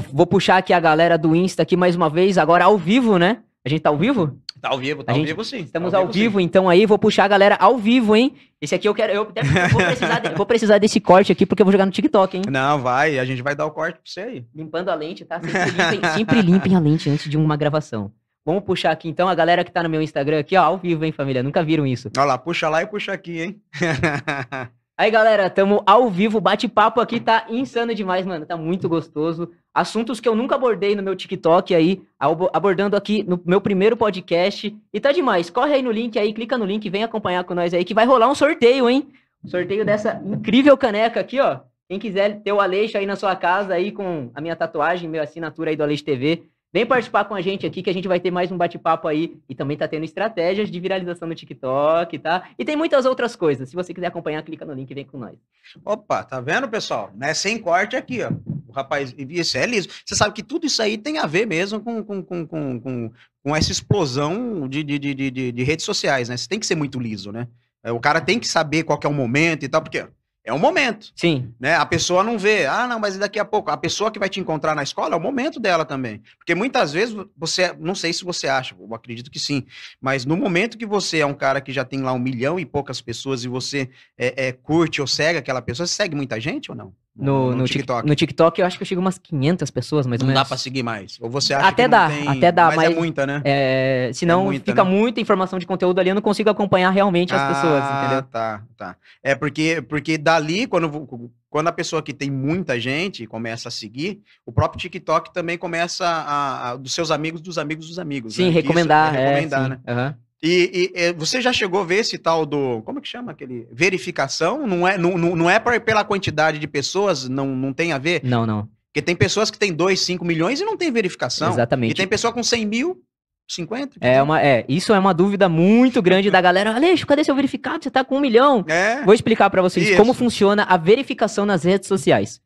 Vou, vou, puxar aqui a galera do Insta aqui mais uma vez, agora ao vivo, né? A gente tá ao vivo? Tá ao vivo, tá a ao gente, vivo sim. Estamos tá ao, ao, vivo, vivo então aí vou puxar a galera ao vivo, hein? Esse aqui eu quero. Eu vou precisar, de, vou precisar desse corte aqui porque eu vou jogar no TikTok, hein? Não, vai, a gente vai dar o corte pra você aí. Limpando a lente, tá? Sempre limpem, sempre limpem a lente antes de uma gravação. Vamos puxar aqui então a galera que tá no meu Instagram aqui, ó, ao vivo, hein, família? Nunca viram isso. Olha lá, puxa lá e puxa aqui, hein? Aí, galera, tamo ao vivo, bate-papo aqui tá insano demais, mano. Tá muito gostoso. Assuntos que eu nunca abordei no meu TikTok aí, abordando aqui no meu primeiro podcast. E tá demais. Corre aí no link aí, clica no link, vem acompanhar com nós aí que vai rolar um sorteio, hein? Sorteio dessa incrível caneca aqui, ó. Quem quiser ter o Aleixo aí na sua casa aí com a minha tatuagem, minha assinatura aí do Aleixo TV, Vem participar com a gente aqui que a gente vai ter mais um bate-papo aí e também tá tendo estratégias de viralização no TikTok, tá? E tem muitas outras coisas. Se você quiser acompanhar, clica no link e vem com nós. Opa, tá vendo, pessoal? Né? sem corte aqui, ó. O rapaz, isso é liso. Você sabe que tudo isso aí tem a ver mesmo com, com, com, com, com, com essa explosão de, de, de, de, de redes sociais, né? Você tem que ser muito liso, né? É, o cara tem que saber qual que é o momento e tal, porque é um momento. Sim. Né? A pessoa não vê, ah, não, mas daqui a pouco. A pessoa que vai te encontrar na escola é o momento dela também. Porque muitas vezes você, não sei se você acha, eu acredito que sim, mas no momento que você é um cara que já tem lá um milhão e poucas pessoas e você é, é curte ou segue aquela pessoa, você segue muita gente ou não? No, no, no, TikTok. No TikTok eu acho que eu chego umas 500 pessoas, mais ou menos. Não dá pra seguir mais. Ou você acha até que dá, tem... Até dá, mas, é mas é muita, né? É... Senão é muita, fica né? muita informação de conteúdo ali, eu não consigo acompanhar realmente as ah, pessoas, entendeu? tá, tá. É porque, porque dali, quando, quando a pessoa que tem muita gente começa a seguir, o próprio TikTok também começa a... a dos seus amigos, dos amigos, dos amigos. Sim, né? recomendar. é, é recomendar, é, né? E, e, você já chegou a ver esse tal do. Como que chama aquele? Verificação? Não é, não, não é pela quantidade de pessoas, não, não tem a ver? Não, não. Porque tem pessoas que têm 2, 5 milhões e não tem verificação. Exatamente. E tem pessoa com 100 mil 50? É, uma, é, isso é uma dúvida muito grande da galera. Aleixo, cadê seu verificado? Você tá com um milhão. É. Vou explicar para vocês isso. como funciona a verificação nas redes sociais.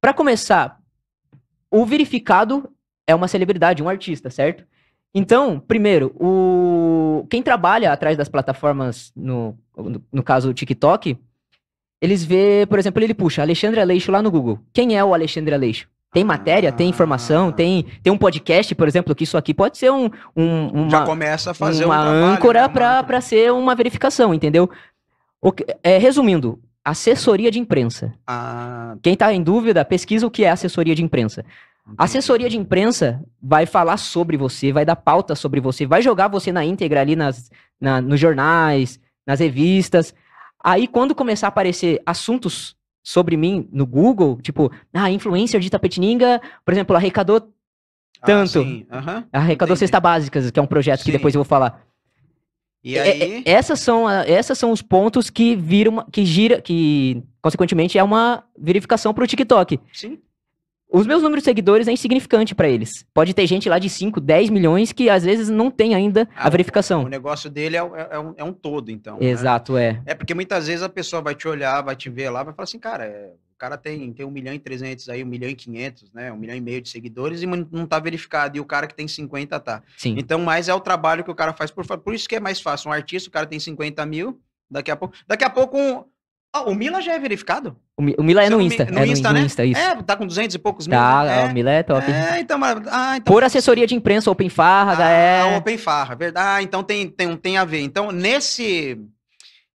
Para começar, o verificado é uma celebridade, um artista, certo? Então, primeiro, o... quem trabalha atrás das plataformas, no, no, caso o TikTok, eles vê, por exemplo, ele puxa Alexandre Aleixo lá no Google. Quem é o Alexandre Aleixo? Tem matéria, ah, tem informação, ah. tem, tem um podcast, por exemplo, que isso aqui pode ser um, um uma, já começa a fazer uma um trabalho, né, âncora para ser uma verificação, entendeu? O, é, resumindo, assessoria de imprensa. Ah. Quem está em dúvida, pesquisa o que é assessoria de imprensa. A assessoria de imprensa vai falar sobre você, vai dar pauta sobre você, vai jogar você na íntegra ali nas, na, nos jornais, nas revistas. Aí, quando começar a aparecer assuntos sobre mim no Google, tipo, ah, influencer de Tapetininga, por exemplo, arrecadou ah, tanto. Ah, sim. Uhum. Arrecadou Entendi. Cesta Básicas, que é um projeto sim. que depois eu vou falar. E é, é, aí? É, essas, são, essas são os pontos que viram, que gira, que consequentemente é uma verificação para o TikTok. Sim os meus números de seguidores é insignificante para eles. Pode ter gente lá de 5, 10 milhões que às vezes não tem ainda ah, a verificação. O negócio dele é, é, um, é um, todo, então. Né? Exato, né? é. É porque muitas vezes a pessoa vai te olhar, vai te ver lá, vai falar assim, cara, é, o cara tem, tem 1 milhão e 300 aí, 1 milhão e 500, né? 1 milhão e meio de seguidores e não tá verificado. E o cara que tem 50 tá. Sim. Então, mais é o trabalho que o cara faz. Por, por isso que é mais fácil. Um artista, o cara tem 50 mil, daqui a pouco... Daqui a pouco um, Oh, o Mila já é verificado? O, Mi, o Mila é, tá é no Insta. No, é no Insta, né? No Insta, isso. É, tá com 200 e poucos tá, mil. Tá, é. o Mila é top. É, então, ah, então... Por assessoria de imprensa, Open Farra, ah, é... Open Farra, verdade. Ah, então tem, tem, tem a ver. Então, nesse...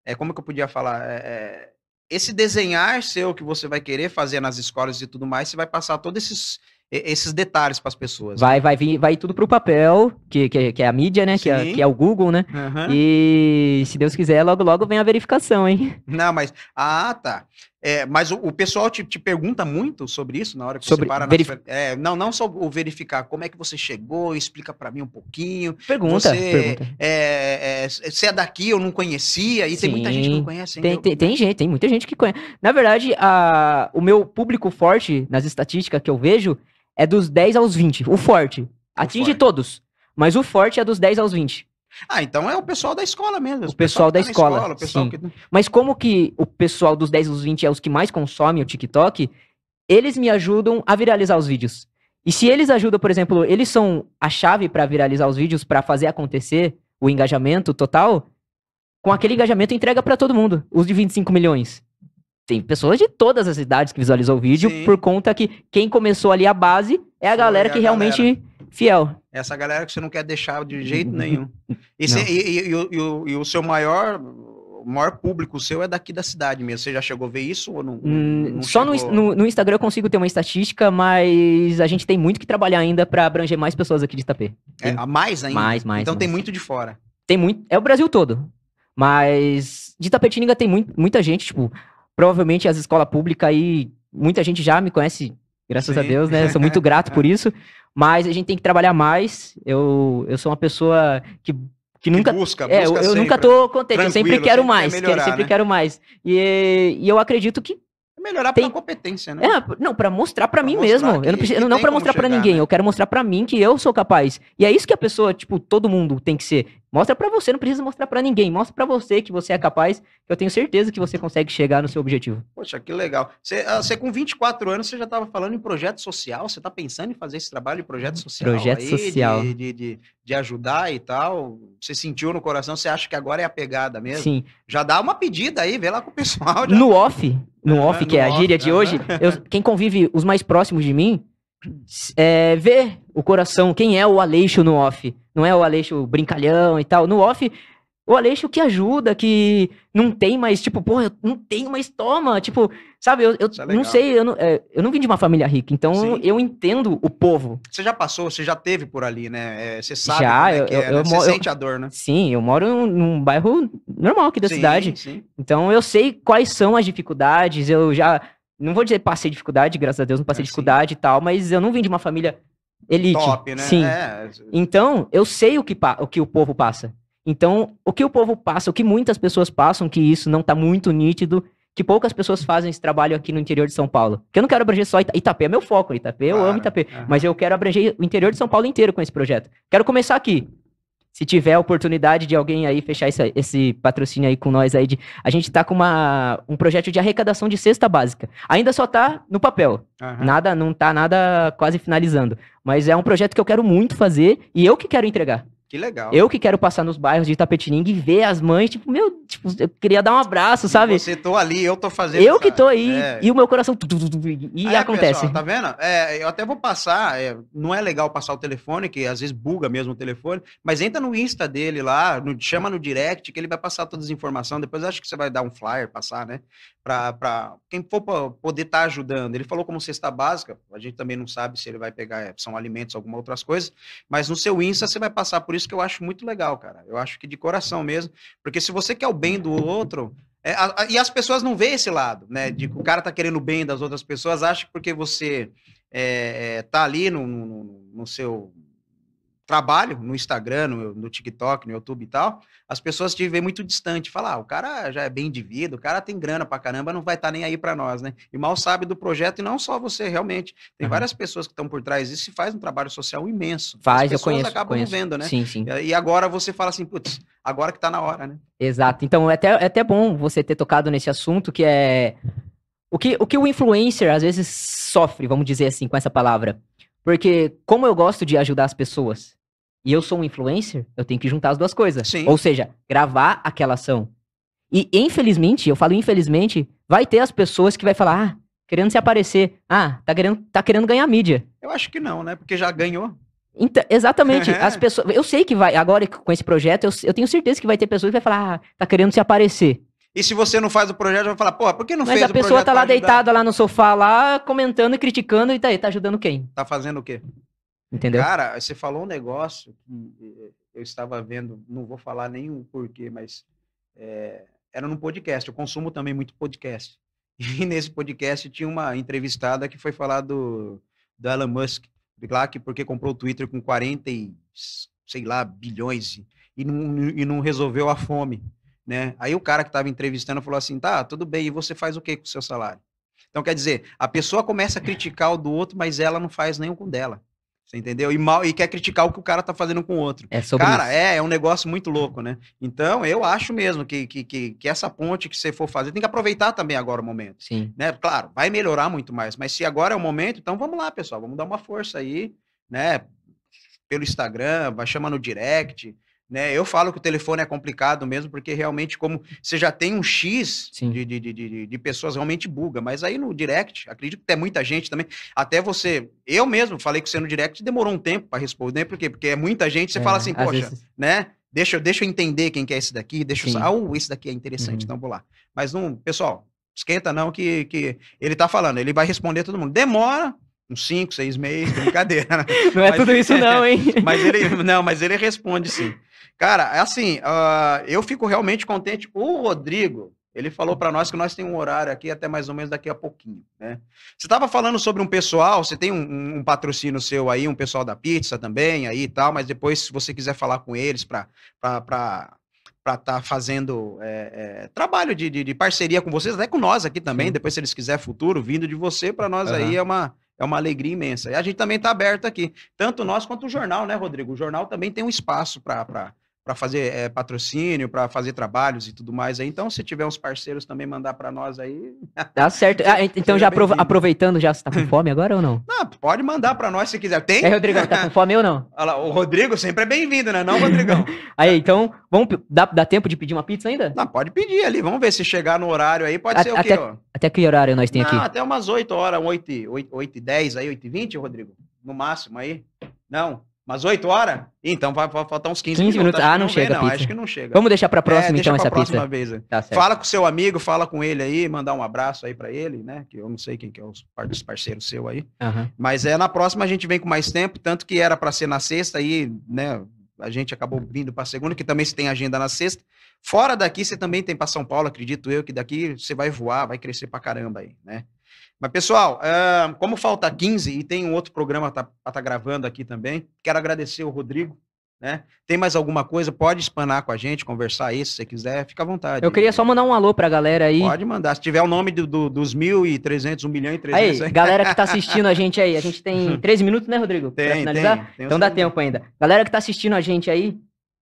É, como que eu podia falar? É, é esse desenhar seu que você vai querer fazer nas escolas e tudo mais, você vai passar todos esses esses detalhes para as pessoas. Vai, né? vai vir, vai tudo para o papel, que, que, que, é a mídia, né? Que é, que é, o Google, né? Uhum. E se Deus quiser, logo, logo vem a verificação, hein? Não, mas. Ah, tá. É, mas o, o pessoal te, te, pergunta muito sobre isso na hora que sobre você para verif... na é, Não, não só o verificar, como é que você chegou, explica para mim um pouquinho. Pergunta, você, pergunta. É, é, é daqui, eu não conhecia, e Sim. tem muita gente que não conhece. Hein? Tem, tem, tem, gente, tem muita gente que conhece. Na verdade, a, o meu público forte nas estatísticas que eu vejo é dos 10 aos 20. O forte. Atinge forte. todos. Mas o forte é dos 10 aos 20. Ah, então é o pessoal da escola mesmo. O pessoal, pessoal tá da tá escola. escola pessoal que... Tá- mas como que o pessoal dos 10 aos 20 é os que mais consomem o TikTok, eles me ajudam a viralizar os vídeos. E se eles ajudam, por exemplo, eles são a chave para viralizar os vídeos, para fazer acontecer o engajamento total, com aquele engajamento entrega para todo mundo, os de 25 milhões tem pessoas de todas as idades que visualizam o vídeo, Sim. por conta que quem começou ali a base é a galera a que galera. realmente fiel. Essa galera que você não quer deixar de jeito nenhum. E, cê, e, e, e o, o seu maior o maior público seu é daqui da cidade mesmo. Você já chegou a ver isso ou não? Hum, não só no, no, no, Instagram eu consigo ter uma estatística, mas a gente tem muito que trabalhar ainda para abranger mais pessoas aqui de Itapê. É, mais ainda? Mais, mais. Então mais. tem muito de fora. Tem muito. É o Brasil todo. Mas de Itapetininga tem muito, muita gente, tipo, provavelmente as escolas públicas aí, muita gente já me conhece, graças Sim. a Deus, né? Eu sou muito grato por isso, mas a gente tem que trabalhar mais. Eu, eu sou uma pessoa que que nunca busca, é, busca é, eu, eu nunca tô contente, eu sempre quero sempre mais, melhorar, quero, sempre né? quero mais. E, e eu acredito que melhorar tem... pela competência, né? É, não, para mostrar para mim mostrar mesmo. Que, eu não preciso, não para mostrar para ninguém, né? eu quero mostrar para mim que eu sou capaz. E é isso que a pessoa, tipo, todo mundo tem que ser. Mostra para você, não precisa mostrar para ninguém. Mostra para você que você é capaz, eu tenho certeza que você consegue chegar no seu objetivo. Poxa, que legal. Você, ah, você com 24 anos, você já estava falando em projeto social? Você está pensando em fazer esse trabalho de projeto hum, social? Projeto aí, social. De, de, de, de, ajudar e tal? Você sentiu no coração? Você acha que agora é a pegada mesmo? Sim. Já dá uma pedida aí, vê lá com o pessoal. Já. No off, no off, que no é a gíria de hoje, eu, quem convive os mais próximos de mim, é, ver o coração, quem é o Aleixo no off. Não é o Aleixo brincalhão e tal. No off, o Aleixo que ajuda, que não tem mais, tipo, porra, não tenho mais, toma. Tipo, sabe, eu, eu é não sei, eu não, é, eu não vim de uma família rica, então Sim. eu entendo o povo. Você já passou, você já teve por ali, né? É, você sabe já, é eu, é, eu, né? Você sente a dor, né? Sim, eu moro num, num bairro normal aqui da sim, cidade. Sim. Então eu sei quais são as dificuldades, eu já não vou dizer passei dificuldade, graças a Deus não passei é, dificuldade e tal, mas eu não vim de uma família elite. Top, né? Sim. É. Então, eu sei o que, o que o povo passa. Então, o que o povo passa, o que muitas pessoas passam, que isso não está muito nítido, que poucas pessoas fazem esse trabalho aqui no interior de São Paulo. Porque eu não quero abranger só Ita Itapê, é meu foco, Itapê, claro, eu amo Itapê, uhum. mas eu quero abranger o interior de São Paulo inteiro com esse projeto. Quero começar aqui se tiver a oportunidade de alguém aí fechar esse, esse patrocínio aí com nós aí, de, a gente tá com uma, um projeto de arrecadação de cesta básica. Ainda só tá no papel. Uhum. Nada, não tá nada quase finalizando. Mas é um projeto que eu quero muito fazer e eu que quero entregar. Que legal. Eu que quero passar nos bairros de Itapetininga e ver as mães, tipo, meu, tipo, eu queria dar um abraço, sabe? Você tô ali, eu tô fazendo. Eu que tô aí, é. e o meu coração. E acontece. Pessoal, tá vendo? É, eu até vou passar. É, não é legal passar o telefone, que às vezes buga mesmo o telefone, mas entra no Insta dele lá, no, chama no direct, que ele vai passar todas as informações. Depois acho que você vai dar um flyer, passar, né? para quem for poder estar tá ajudando. Ele falou como cesta básica, a gente também não sabe se ele vai pegar, é, são alimentos, alguma outras coisas, mas no seu Insta uhum. você vai passar por isso que eu acho muito legal, cara. Eu acho que de coração mesmo, porque se você quer o bem do outro, é, a, a, e as pessoas não veem esse lado, né? De que o cara tá querendo o bem das outras pessoas, acha que porque você é, é, tá ali no, no, no seu trabalho no Instagram, no, no, TikTok, no YouTube e tal, as pessoas te veem muito distante. Falar, ah, o cara já é bem de vida, o cara tem grana pra caramba, não vai estar tá nem aí para nós, né? E mal sabe do projeto, e não só você, realmente. Tem uhum. várias pessoas que estão por trás disso e faz um trabalho social imenso. Faz, as pessoas eu conheço. acabam conheço. vendo, né? Sim, sim. E agora você fala assim, putz, agora que tá na hora, né? Exato. Então é até, é até bom você ter tocado nesse assunto que é. O que, o que o influencer às vezes sofre, vamos dizer assim, com essa palavra. Porque como eu gosto de ajudar as pessoas, e eu sou um influencer, eu tenho que juntar as duas coisas. Sim. Ou seja, gravar aquela ação. E infelizmente, eu falo infelizmente, vai ter as pessoas que vai falar, ah, querendo se aparecer, ah, tá querendo, tá querendo ganhar mídia. Eu acho que não, né? Porque já ganhou. Então, exatamente, as pessoas. Eu sei que vai, agora com esse projeto, eu, eu tenho certeza que vai ter pessoas que vai falar, ah, tá querendo se aparecer. E se você não faz o projeto, vai falar, porra, por que não Mas fez o projeto? Mas a pessoa tá lá deitada lá no sofá, lá, comentando e criticando, e tá aí, tá ajudando quem? Tá fazendo o quê? Entendeu? Cara, você falou um negócio que eh, eh, eu estava vendo, não vou falar nem o porquê, mas é, era num podcast. Eu consumo também muito podcast. E nesse podcast tinha uma entrevistada que foi falar do, do Elon Musk, lá que porque comprou o Twitter com 40 e, sei lá, bilhões e não, e não resolveu a fome, né? Aí o cara que estava entrevistando falou assim, tá, tudo bem, e você faz o que com o seu salário? Então, quer dizer, a pessoa começa a criticar o do outro, mas ela não faz nenhum com dela. Você entendeu? E mal e quer criticar o que o cara tá fazendo com o outro. É sobre cara, isso. é, é um negócio muito louco, né? Então, eu acho mesmo que, que, que, que, essa ponte que você for fazer, tem que aproveitar também agora o momento. Sim. Né? Claro, vai melhorar muito mais, mas se agora é o momento, então vamos lá, pessoal, vamos dar uma força aí, né? Pelo Instagram, vai chamar no direct, né? Eu falo que o telefone é complicado mesmo, porque realmente, como você já tem um X de, de, de, de, pessoas, realmente buga. Mas aí no direct, acredito que tem muita gente também. Até você, eu mesmo falei que você no direct demorou um tempo para responder, por quê? Porque é muita gente, você é, fala assim, poxa, vezes... né? Deixa, deixa eu entender quem que é esse daqui, deixa Sim. eu. Ah, uh, esse daqui é interessante, uhum. então vou lá. Mas não, pessoal, esquenta não, que, que ele tá falando, ele vai responder todo mundo. Demora, uns cinco seis meses, brincadeira. Né? não é mas, tudo isso não, hein? mas ele, não, mas ele responde sim. Cara, é assim, uh, eu fico realmente contente. O Rodrigo, ele falou para nós que nós temos um horário aqui até mais ou menos daqui a pouquinho, né? Você estava falando sobre um pessoal, você tem um, um, patrocínio seu aí, um pessoal da pizza também aí e tal, mas depois se você quiser falar com eles para para estar tá fazendo é, é, trabalho de, de, de, parceria com vocês, até com nós aqui também, Sim. depois se eles quiserem futuro, vindo de você, para nós uhum. aí é uma, é uma alegria imensa. E a gente também está aberto aqui, tanto nós quanto o jornal, né, Rodrigo? O jornal também tem um espaço para para fazer é, patrocínio, para fazer trabalhos e tudo mais. Aí. Então, se tiver uns parceiros também mandar para nós aí. dá certo. Ah, então, já aproveitando, já você tá com fome agora ou não? Não, pode mandar para nós se quiser. Tem? É, Rodrigo, tá com fome ou não? Olha lá, o Rodrigo sempre é bem-vindo, né? Não, Rodrigão? aí, então, vamos. Dá, dá tempo de pedir uma pizza ainda? Não, pode pedir ali. Vamos ver se chegar no horário aí. Pode a, ser o até, quê? Ó? Até que horário nós temos aqui? Até umas 8 horas, 8, e 10 aí, 8 e 20, Rodrigo? No máximo aí. Não, mas 8 horas? Então vai, vai faltar uns 15, 15 minutos. minutos. Ah, não, não chega. Vem, não, acho que não chega. Vamos deixar pra é, próxima, é, então, essa próxima pizza. Vez. Tá fala com seu amigo, fala com ele aí, mandar um abraço aí pra ele, né? Que eu não sei quem que é o parceiro seu aí. Uhum. Mas é, na próxima a gente vem com mais tempo, tanto que era pra ser na sexta aí, né? A gente acabou vindo pra segunda, que também se tem agenda na sexta. Fora daqui, você também tem pra São Paulo, acredito eu, que daqui você vai voar, vai crescer pra caramba aí, né? Mas, pessoal, uh, como falta 15 e tem um outro programa para tá, estar tá gravando aqui também, quero agradecer o Rodrigo. Né? Tem mais alguma coisa? Pode espanar com a gente, conversar aí se você quiser, fica à vontade. Eu queria só mandar um alô para a galera aí. Pode mandar, se tiver o nome do, do, dos 1.300, 1 milhão e 300. Aí, aí, galera que tá assistindo a gente aí, a gente tem 13 minutos, né, Rodrigo? Tem, pra finalizar? Tem, tem então dá tempo ainda. Galera que tá assistindo a gente aí,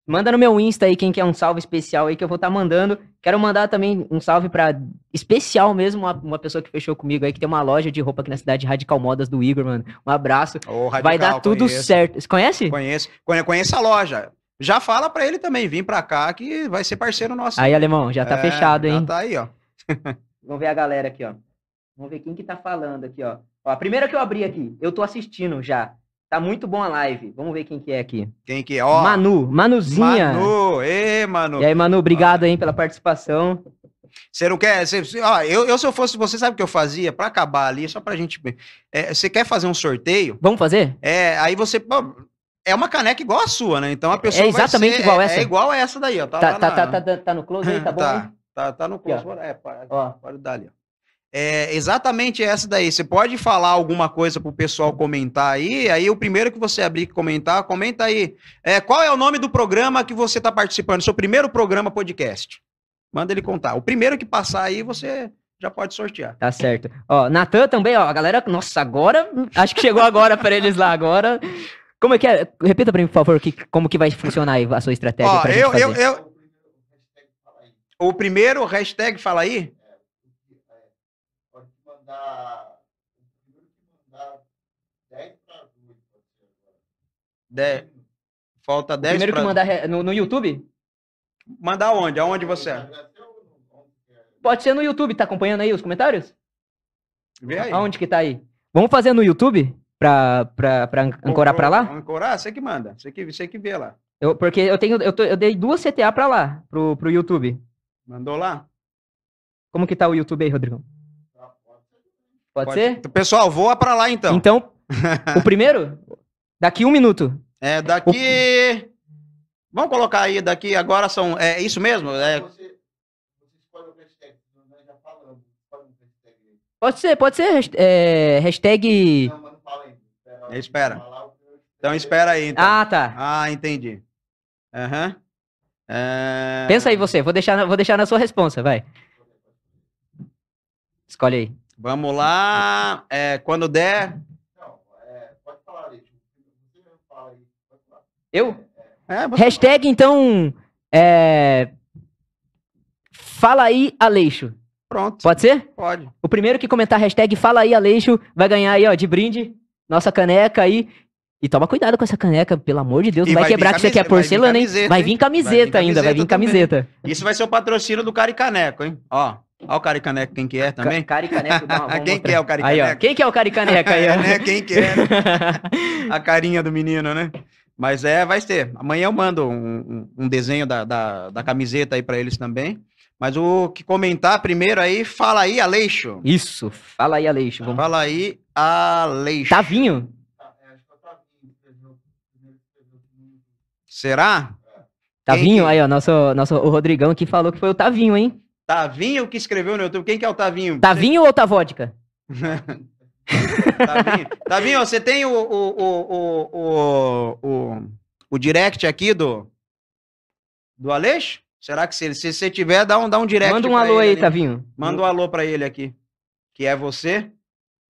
Manda no meu Insta aí quem quer um salve especial aí que eu vou estar tá mandando. Quero mandar também um salve para especial mesmo uma, uma, pessoa que fechou comigo aí que tem uma loja de roupa aqui na cidade Radical Modas do Igor, mano. Um abraço. radical, Vai dar tudo conheço. certo. Você conhece? Conheço. Conheço a loja. Já fala para ele também vim para cá que vai ser parceiro nosso. Aí, alemão, já tá é, fechado, hein? Já tá aí, ó. Vamos ver a galera aqui, ó. Vamos ver quem que tá falando aqui, ó. ó. A primeira que eu abri aqui, eu tô assistindo já. Tá muito bom a live. Vamos ver quem que é aqui. Quem que é? Ó, Manu, Manuzinha. Manu, ê, Manu. E aí, Manu, obrigado aí pela participação. Você não quer. Você, ó, eu, eu, se eu fosse você, sabe o que eu fazia? Para acabar ali, só pra gente. É, você quer fazer um sorteio? Vamos fazer? É, aí você. É uma caneca igual a sua, né? Então a é pessoa. É exatamente ser, igual é, essa. É igual a essa daí, ó. Tá, tá, tá, na... tá, tá, tá, no close aí, tá bom? Tá, aí? tá, tá no close. Aqui, ó. É, pode, ó. pode dar ali, ó. É exatamente essa daí. Você pode falar alguma coisa pro pessoal comentar aí. Aí o primeiro que você abrir que comentar, comenta aí. É, qual é o nome do programa que você está participando? Seu primeiro programa podcast. Manda ele contar. O primeiro que passar aí, você já pode sortear. Tá certo. Ó, Natan também, ó, a galera, nossa, agora, acho que chegou agora para eles lá agora. Como é que é? Repita para mim, por favor, que, como que vai funcionar a sua estratégia ó, eu, eu, eu, o primeiro hashtag fala aí? De... Hum. Falta 10 Primeiro pra... que mandar re... no, no YouTube? Mandar onde? Aonde você é? Pode ser no YouTube, tá acompanhando aí os comentários? Vê aí. Aonde que tá aí? Vamos fazer no YouTube? Pra, pra, pra ancorar pra lá? Ancorar? Você que manda. Você que, você que vê lá. Eu, porque eu tenho, eu, tô, eu dei duas CTA pra lá, pro, pro YouTube. Mandou lá? Como que tá o YouTube aí, Rodrigão? Tá, pode, Pode ser? Pessoal, voa pra lá então. Então, o primeiro? Daqui um minuto. É, daqui. Vamos colocar aí, daqui agora são. É isso mesmo? É... Né, pode ser, pode ser. É, hashtag. Não, mas não Espera. Então espera aí. Então. Ah, tá. Ah, entendi. Uhum. É... Pensa aí você, vou deixar, vou deixar na sua resposta, vai. Escolhe aí. Vamos lá. É, quando der, Eu? É, você... Hashtag, então. É... Fala aí, Aleixo. Pronto. Pode ser? Pode. O primeiro que comentar hashtag Fala aí, Aleixo, vai ganhar aí, ó, de brinde, nossa caneca aí. E toma cuidado com essa caneca, pelo amor de Deus. Não vai, quebrar que você é porcelana, hein? Vai vir camiseta ainda, vai vir camiseta. Ainda, vai vir camiseta. Isso vai ser o patrocínio do Cari Caneco, hein? Ó. Ó o Caneco, quem que é também? Caricaneca, quem mostrar. que é o Caricaneca? Aí, ó. Quem que é o Caneco aí, ó? né? Quem que é? A carinha do menino, né? Mas é, vai ser. Amanhã eu mando um, um desenho da, da, da camiseta aí para eles também. Mas o que comentar primeiro aí, fala aí, Aleixo. Isso, fala aí, Aleixo. Vamos... Fala aí, Aleixo. Tavinho? Será? Tavinho, aí, ó, nosso, nosso, o Rodrigão aqui falou que foi o Tavinho, hein? Tavinho que escreveu no YouTube. Quem que é o Tavinho? Tavinho ou Tavódica? Tavinho, você tem o, o, o, o, o, o, direct aqui do, do Alex? Será que se, se você tiver, dá um, dá um direct Manda um alô aí, ali. Tavinho. Manda um alô pra ele aqui. Que é você.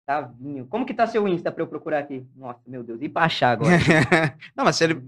Tavinho. Como que tá seu Insta pra eu procurar aqui? Nossa, meu Deus. E pra achar agora? Não, mas se ele...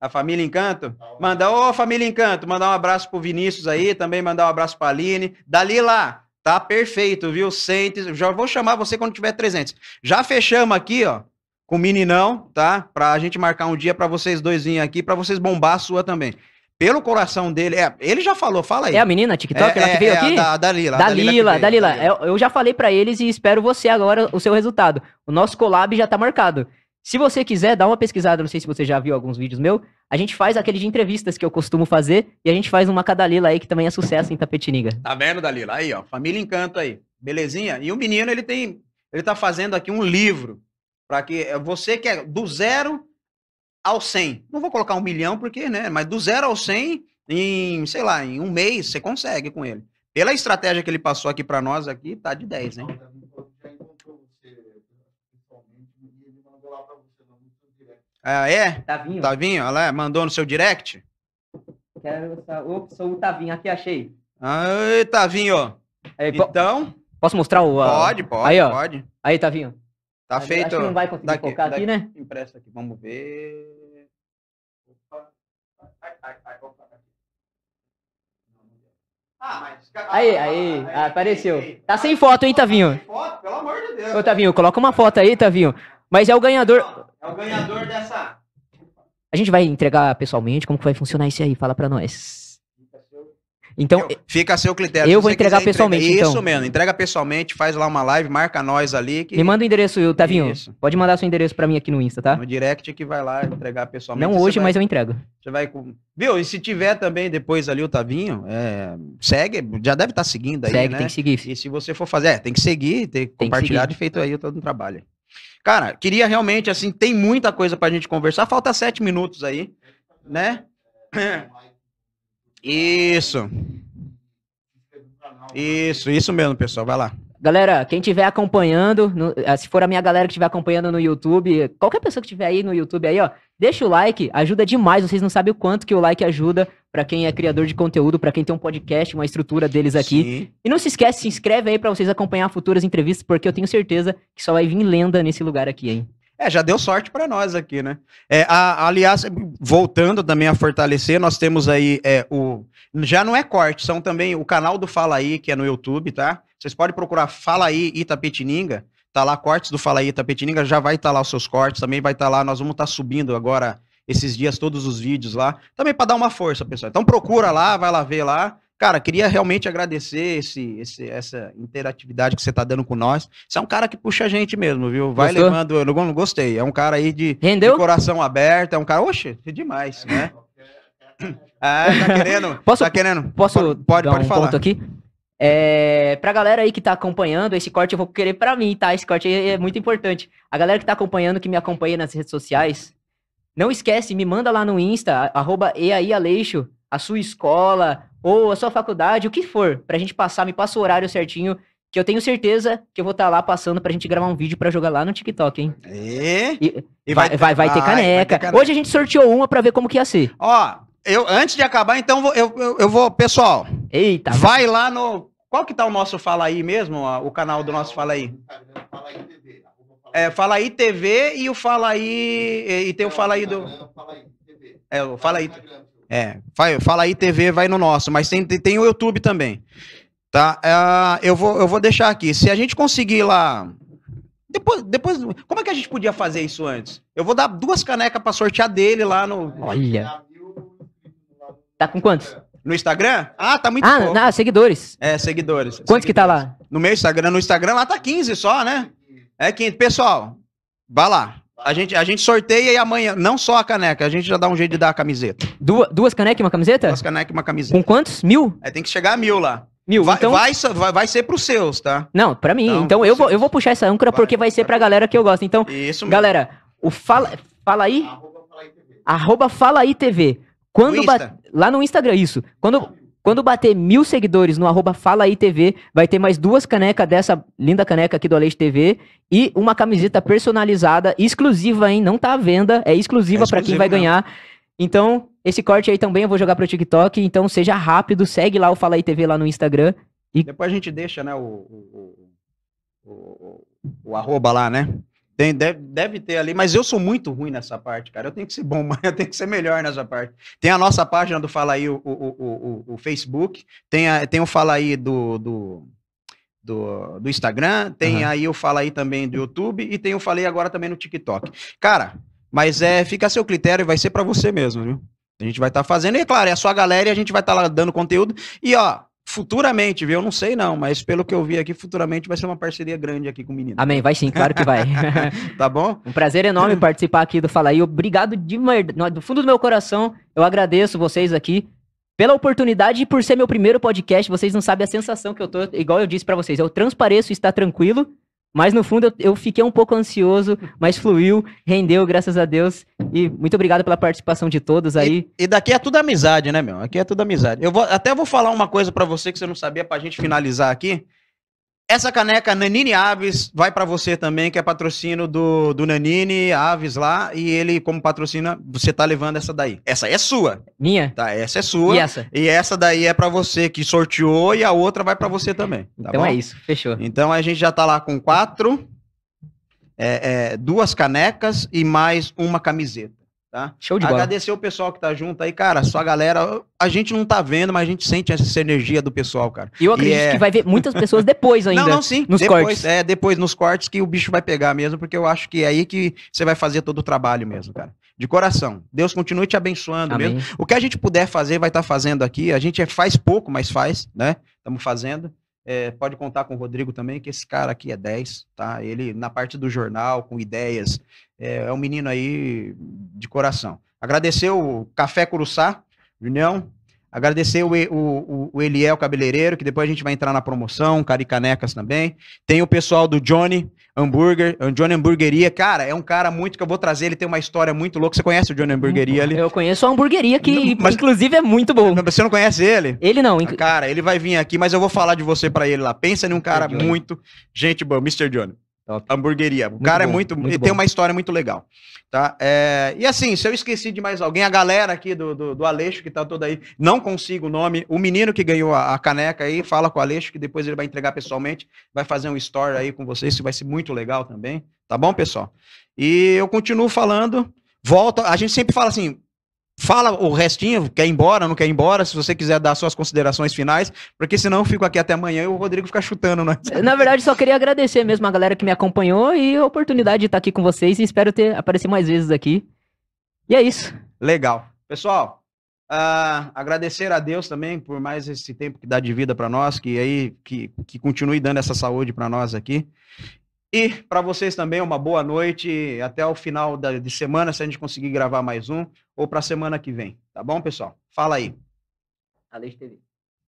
A família Encanto? Manda, ô oh, família Encanto, mandar um abraço pro Vinícius aí, também mandar um abraço pra Aline. Dalila, Tá perfeito, viu? Sente, já vou chamar você quando tiver 300. Já fechamos aqui, ó, com o meninão, tá? Pra gente marcar um dia para vocês dois virem aqui, para vocês bombar a sua também. Pelo coração dele, é, ele já falou, fala aí. É a menina TikTok, é, ela é, que veio é aqui? É da, Dalila. Dalila, Dalila, eu já falei para eles e espero você agora, o seu resultado. O nosso collab já tá marcado. Se você quiser, dá uma pesquisada, não sei se você já viu alguns vídeos meu. A gente faz aquele de entrevistas que eu costumo fazer e a gente faz uma com a Dalila aí, que também é sucesso em Tapetininga. Tá vendo, Dalila? Aí, ó, Família Encanto aí, belezinha? E o menino, ele tem, ele tá fazendo aqui um livro para que é, você que é do zero ao cem. Não vou colocar um milhão porque, né, mas do zero ao cem em, sei lá, em um mês você consegue com ele. Pela estratégia que ele passou aqui para nós aqui, tá de 10, hein? Ah, é? Tavinho. Tavinho, olha lá, mandou no seu direct? Quero. Ops, sou o Tavinho, aqui achei. Ai, Tavinho. Aí, po- então. Posso mostrar o. a- Pode, pode, Aí, ó. pode. Aí, Tavinho. Tá Acho feito. que não vai conseguir colocar aqui, né? Impresso aqui, vamos ver. Ai, ai, ai, vamos parar aqui. Ah, mas. Aí, aí, apareceu. Tá sem foto, hein, Tavinho? Tá foto, pelo amor de Deus. Ô, Tavinho, coloca uma foto aí, Tavinho. Mas é o ganhador. É o ganhador dessa. A gente vai entregar pessoalmente, como que vai funcionar isso aí? Fala pra nós. Então, eu, fica a seu critério. Eu vou entregar pessoalmente. Então. Isso mesmo, entrega pessoalmente, faz lá uma live, marca nós ali. Que... Me manda o endereço, Tavinho. Isso. Pode mandar seu endereço para mim aqui no Insta, tá? No direct que vai lá entregar pessoalmente. Não hoje, vai... mas eu entrego. Você vai com. Viu? E se tiver também depois ali o Tavinho, é... segue, já deve estar tá seguindo aí. Segue, né? tem que seguir. E se você for fazer, é, tem que seguir, tem, tem compartilhar que compartilhar de feito aí todo o trabalho. Cara, queria realmente, assim, tem muita coisa pra gente conversar. Falta sete minutos aí, né? Isso. Isso, isso mesmo, pessoal. Vai lá. Galera, quem estiver acompanhando, no, eh, se for a minha galera que estiver acompanhando no YouTube, qualquer pessoa que estiver aí no YouTube aí, ó, deixa o like, ajuda demais. Vocês não sabem o quanto que o like ajuda para quem é criador de conteúdo, para quem tem um podcast, uma estrutura deles aqui. Sim. E não se esquece, se inscreve aí para vocês acompanhar futuras entrevistas, porque eu tenho certeza que só vai vir lenda nesse lugar aqui, hein? É, já deu sorte para nós aqui, né? É, a, aliás, voltando também a fortalecer, nós temos aí é, o. Já não é corte, são também o canal do Fala Aí, que é no YouTube, tá? Vocês podem procurar Fala aí Itapetininga, tá lá cortes do Fala aí Itapetininga, já vai estar tá lá os seus cortes, também vai estar tá lá, nós vamos estar tá subindo agora esses dias todos os vídeos lá, também para dar uma força, pessoal. Então procura lá, vai lá ver lá. Cara, queria realmente agradecer esse, esse essa interatividade que você tá dando com nós. Você é um cara que puxa a gente mesmo, viu? Vai Gostou? levando. Eu não gostei. É um cara aí de, de coração aberto. É um cara. Oxe, é demais, né? É, ah, tá querendo? Posso? Tá querendo? Posso? Pode, pode, pode um falar. aqui? É, pra galera aí que tá acompanhando, esse corte eu vou querer pra mim, tá? Esse corte é muito importante. A galera que tá acompanhando, que me acompanha nas redes sociais, não esquece, me manda lá no Insta, arroba Aleixo, a sua escola ou a sua faculdade, o que for, pra gente passar, me passa o horário certinho, que eu tenho certeza que eu vou estar tá lá passando pra gente gravar um vídeo pra jogar lá no TikTok, hein? E, é? e, e vai, vai, vai, vai, ter caneca. Ter caneca. Hoje a gente sorteou uma pra ver como que ia ser. Ó, eu, antes de acabar, então, eu, eu, eu vou, pessoal. Eita. Vai lá no qual que tá o nosso Fala Aí mesmo? O canal do nosso Fala Aí? É, Fala Aí TV e o Fala Aí. E, tem o Fala Aí do. Fala Aí É, o Fala Aí. É, Fala Aí TV vai no nosso, mas tem, tem o YouTube também. Tá? É, eu, vou, eu vou deixar aqui. Se a gente conseguir lá. Depois, depois, como é que a gente podia fazer isso antes? Eu vou dar duas canecas para sortear dele lá no. Olha. Tá com quantos? No Instagram? Ah, tá muito ah, pouco. Ah, seguidores. É, seguidores. Quantos seguidores. que tá lá? No meu Instagram, no Instagram lá tá 15 só, né? É 15. Pessoal, vá lá. A gente, a gente sorteia e amanhã, não só a caneca, a gente já dá um jeito de dar a camiseta. Duas, duas canecas e uma camiseta? Duas canecas e uma camiseta. Com quantos? Mil? É, tem que chegar a mil lá. Mil, vai, então... vai, vai, vai ser pros seus, tá? Não, pra mim. Então, então eu, vou, eu vou puxar essa âncora vai, porque vai ser pra galera que eu gosto. Então, Isso mesmo. galera, o Fala, fala aí. Arroba Fala aí TV. Arroba Fala aí TV. Quando, ba lá no Instagram, isso. Quando, quando bater mil seguidores no arroba Fala aí TV, vai ter mais duas canecas dessa linda caneca aqui do Aleixo TV e uma camiseta personalizada, exclusiva, hein? Não tá à venda, é exclusiva é para quem vai ganhar. Então, esse corte aí também eu vou jogar pro TikTok, então seja rápido, segue lá o Fala aí TV lá no Instagram. E... Depois a gente deixa, né, o, o, o, o arroba lá, né? Tem, deve, deve ter ali, mas eu sou muito ruim nessa parte, cara. Eu tenho que ser bom, eu tenho que ser melhor nessa parte. Tem a nossa página do Fala aí, o, o, o, o Facebook, tem, a, tem o Fala aí do, do, do, do Instagram, tem uhum. aí o Fala aí também do YouTube e tem o Falei agora também no TikTok. Cara, mas é, fica a seu critério, e vai ser para você mesmo, viu? A gente vai estar tá fazendo, e claro, é a sua galera e a gente vai estar tá lá dando conteúdo. E ó, futuramente, viu? Eu não sei não, mas pelo que eu vi aqui, futuramente vai ser uma parceria grande aqui com o menino. Amém, vai sim, claro que vai. tá bom? Um prazer enorme participar aqui do Fala aí. Obrigado de do fundo do meu coração. Eu agradeço vocês aqui pela oportunidade e por ser meu primeiro podcast. Vocês não sabem a sensação que eu tô, igual eu disse para vocês, eu transpareço, está tranquilo. Mas no fundo eu, eu, fiquei um pouco ansioso, mas fluiu, rendeu, graças a Deus. E muito obrigado pela participação de todos aí. E, e daqui é tudo amizade, né, meu? Aqui é tudo amizade. Eu vou, até vou falar uma coisa para você que você não sabia pra gente finalizar aqui. Essa caneca Nanini Aves vai para você também, que é patrocínio do, do Nanini Aves lá. E ele, como patrocina, você tá levando essa daí. Essa é sua. Minha? Tá, essa é sua. E essa? E essa daí é para você que sorteou e a outra vai para você também. Tá então bom? é isso, fechou. Então a gente já tá lá com quatro, é, é, duas canecas e mais uma camiseta. Tá? Show de bola. Agradecer o pessoal que tá junto aí, cara. Sua galera, a gente não tá vendo, mas a gente sente essa energia do pessoal, cara. E eu acredito e é... que vai ver muitas pessoas depois ainda. Não, não, sim. Nos depois, cortes. É, depois nos cortes que o bicho vai pegar mesmo, porque eu acho que é aí que você vai fazer todo o trabalho mesmo, cara. De coração. Deus continue te abençoando Amém. mesmo. O que a gente puder fazer, vai estar tá fazendo aqui. A gente é, faz pouco, mas faz, né? Estamos fazendo. É, pode contar com o Rodrigo também, que esse cara aqui é 10, tá? Ele, na parte do jornal, com ideias, é, é um menino aí de coração. Agradecer o Café Curuçá, Junião, Agradecer o, o, o Eliel Cabeleireiro, que depois a gente vai entrar na promoção, Caricanecas também. Tem o pessoal do Johnny Hamburger eh, Johnny Hamburgueria. Cara, é um cara muito que eu vou trazer, ele tem uma história muito louca. Você conhece o Johnny Hamburgueria ali? Eu conheço a Hamburgueria, que mas, inclusive é muito bom. Você não conhece ele? Ele não. Ah, inc... Cara, ele vai vir aqui, mas eu vou falar de você para ele lá. Pensa num cara é muito... Gente boa, Mr. Johnny. Top. Hamburgueria. O muito cara bom, é muito. muito tem uma história muito legal. Tá? É, e assim, se eu esqueci de mais alguém, a galera aqui do, do, do Aleixo, que tá toda aí, não consigo o nome. O menino que ganhou a, a, caneca aí, fala com o Aleixo, que depois ele vai entregar pessoalmente, vai fazer um story aí com vocês, que vai ser muito legal também. Tá bom, pessoal? E eu continuo falando. Volta. A gente sempre fala assim: Fala o restinho, quer ir embora, não quer ir embora, se você quiser dar suas considerações finais, porque senão eu fico aqui até amanhã e o Rodrigo fica chutando, né? Na verdade, só queria agradecer mesmo a galera que me acompanhou e a oportunidade de estar aqui com vocês e espero ter aparecer mais vezes aqui. E é isso. Legal. Pessoal, uh, agradecer a Deus também por mais esse tempo que dá de vida para nós, que aí que, que continue dando essa saúde para nós aqui. E para vocês também, uma boa noite. Até o final da, de semana, se a gente conseguir gravar mais um, ou para a semana que vem. Tá bom, pessoal? Fala aí. Alex TV.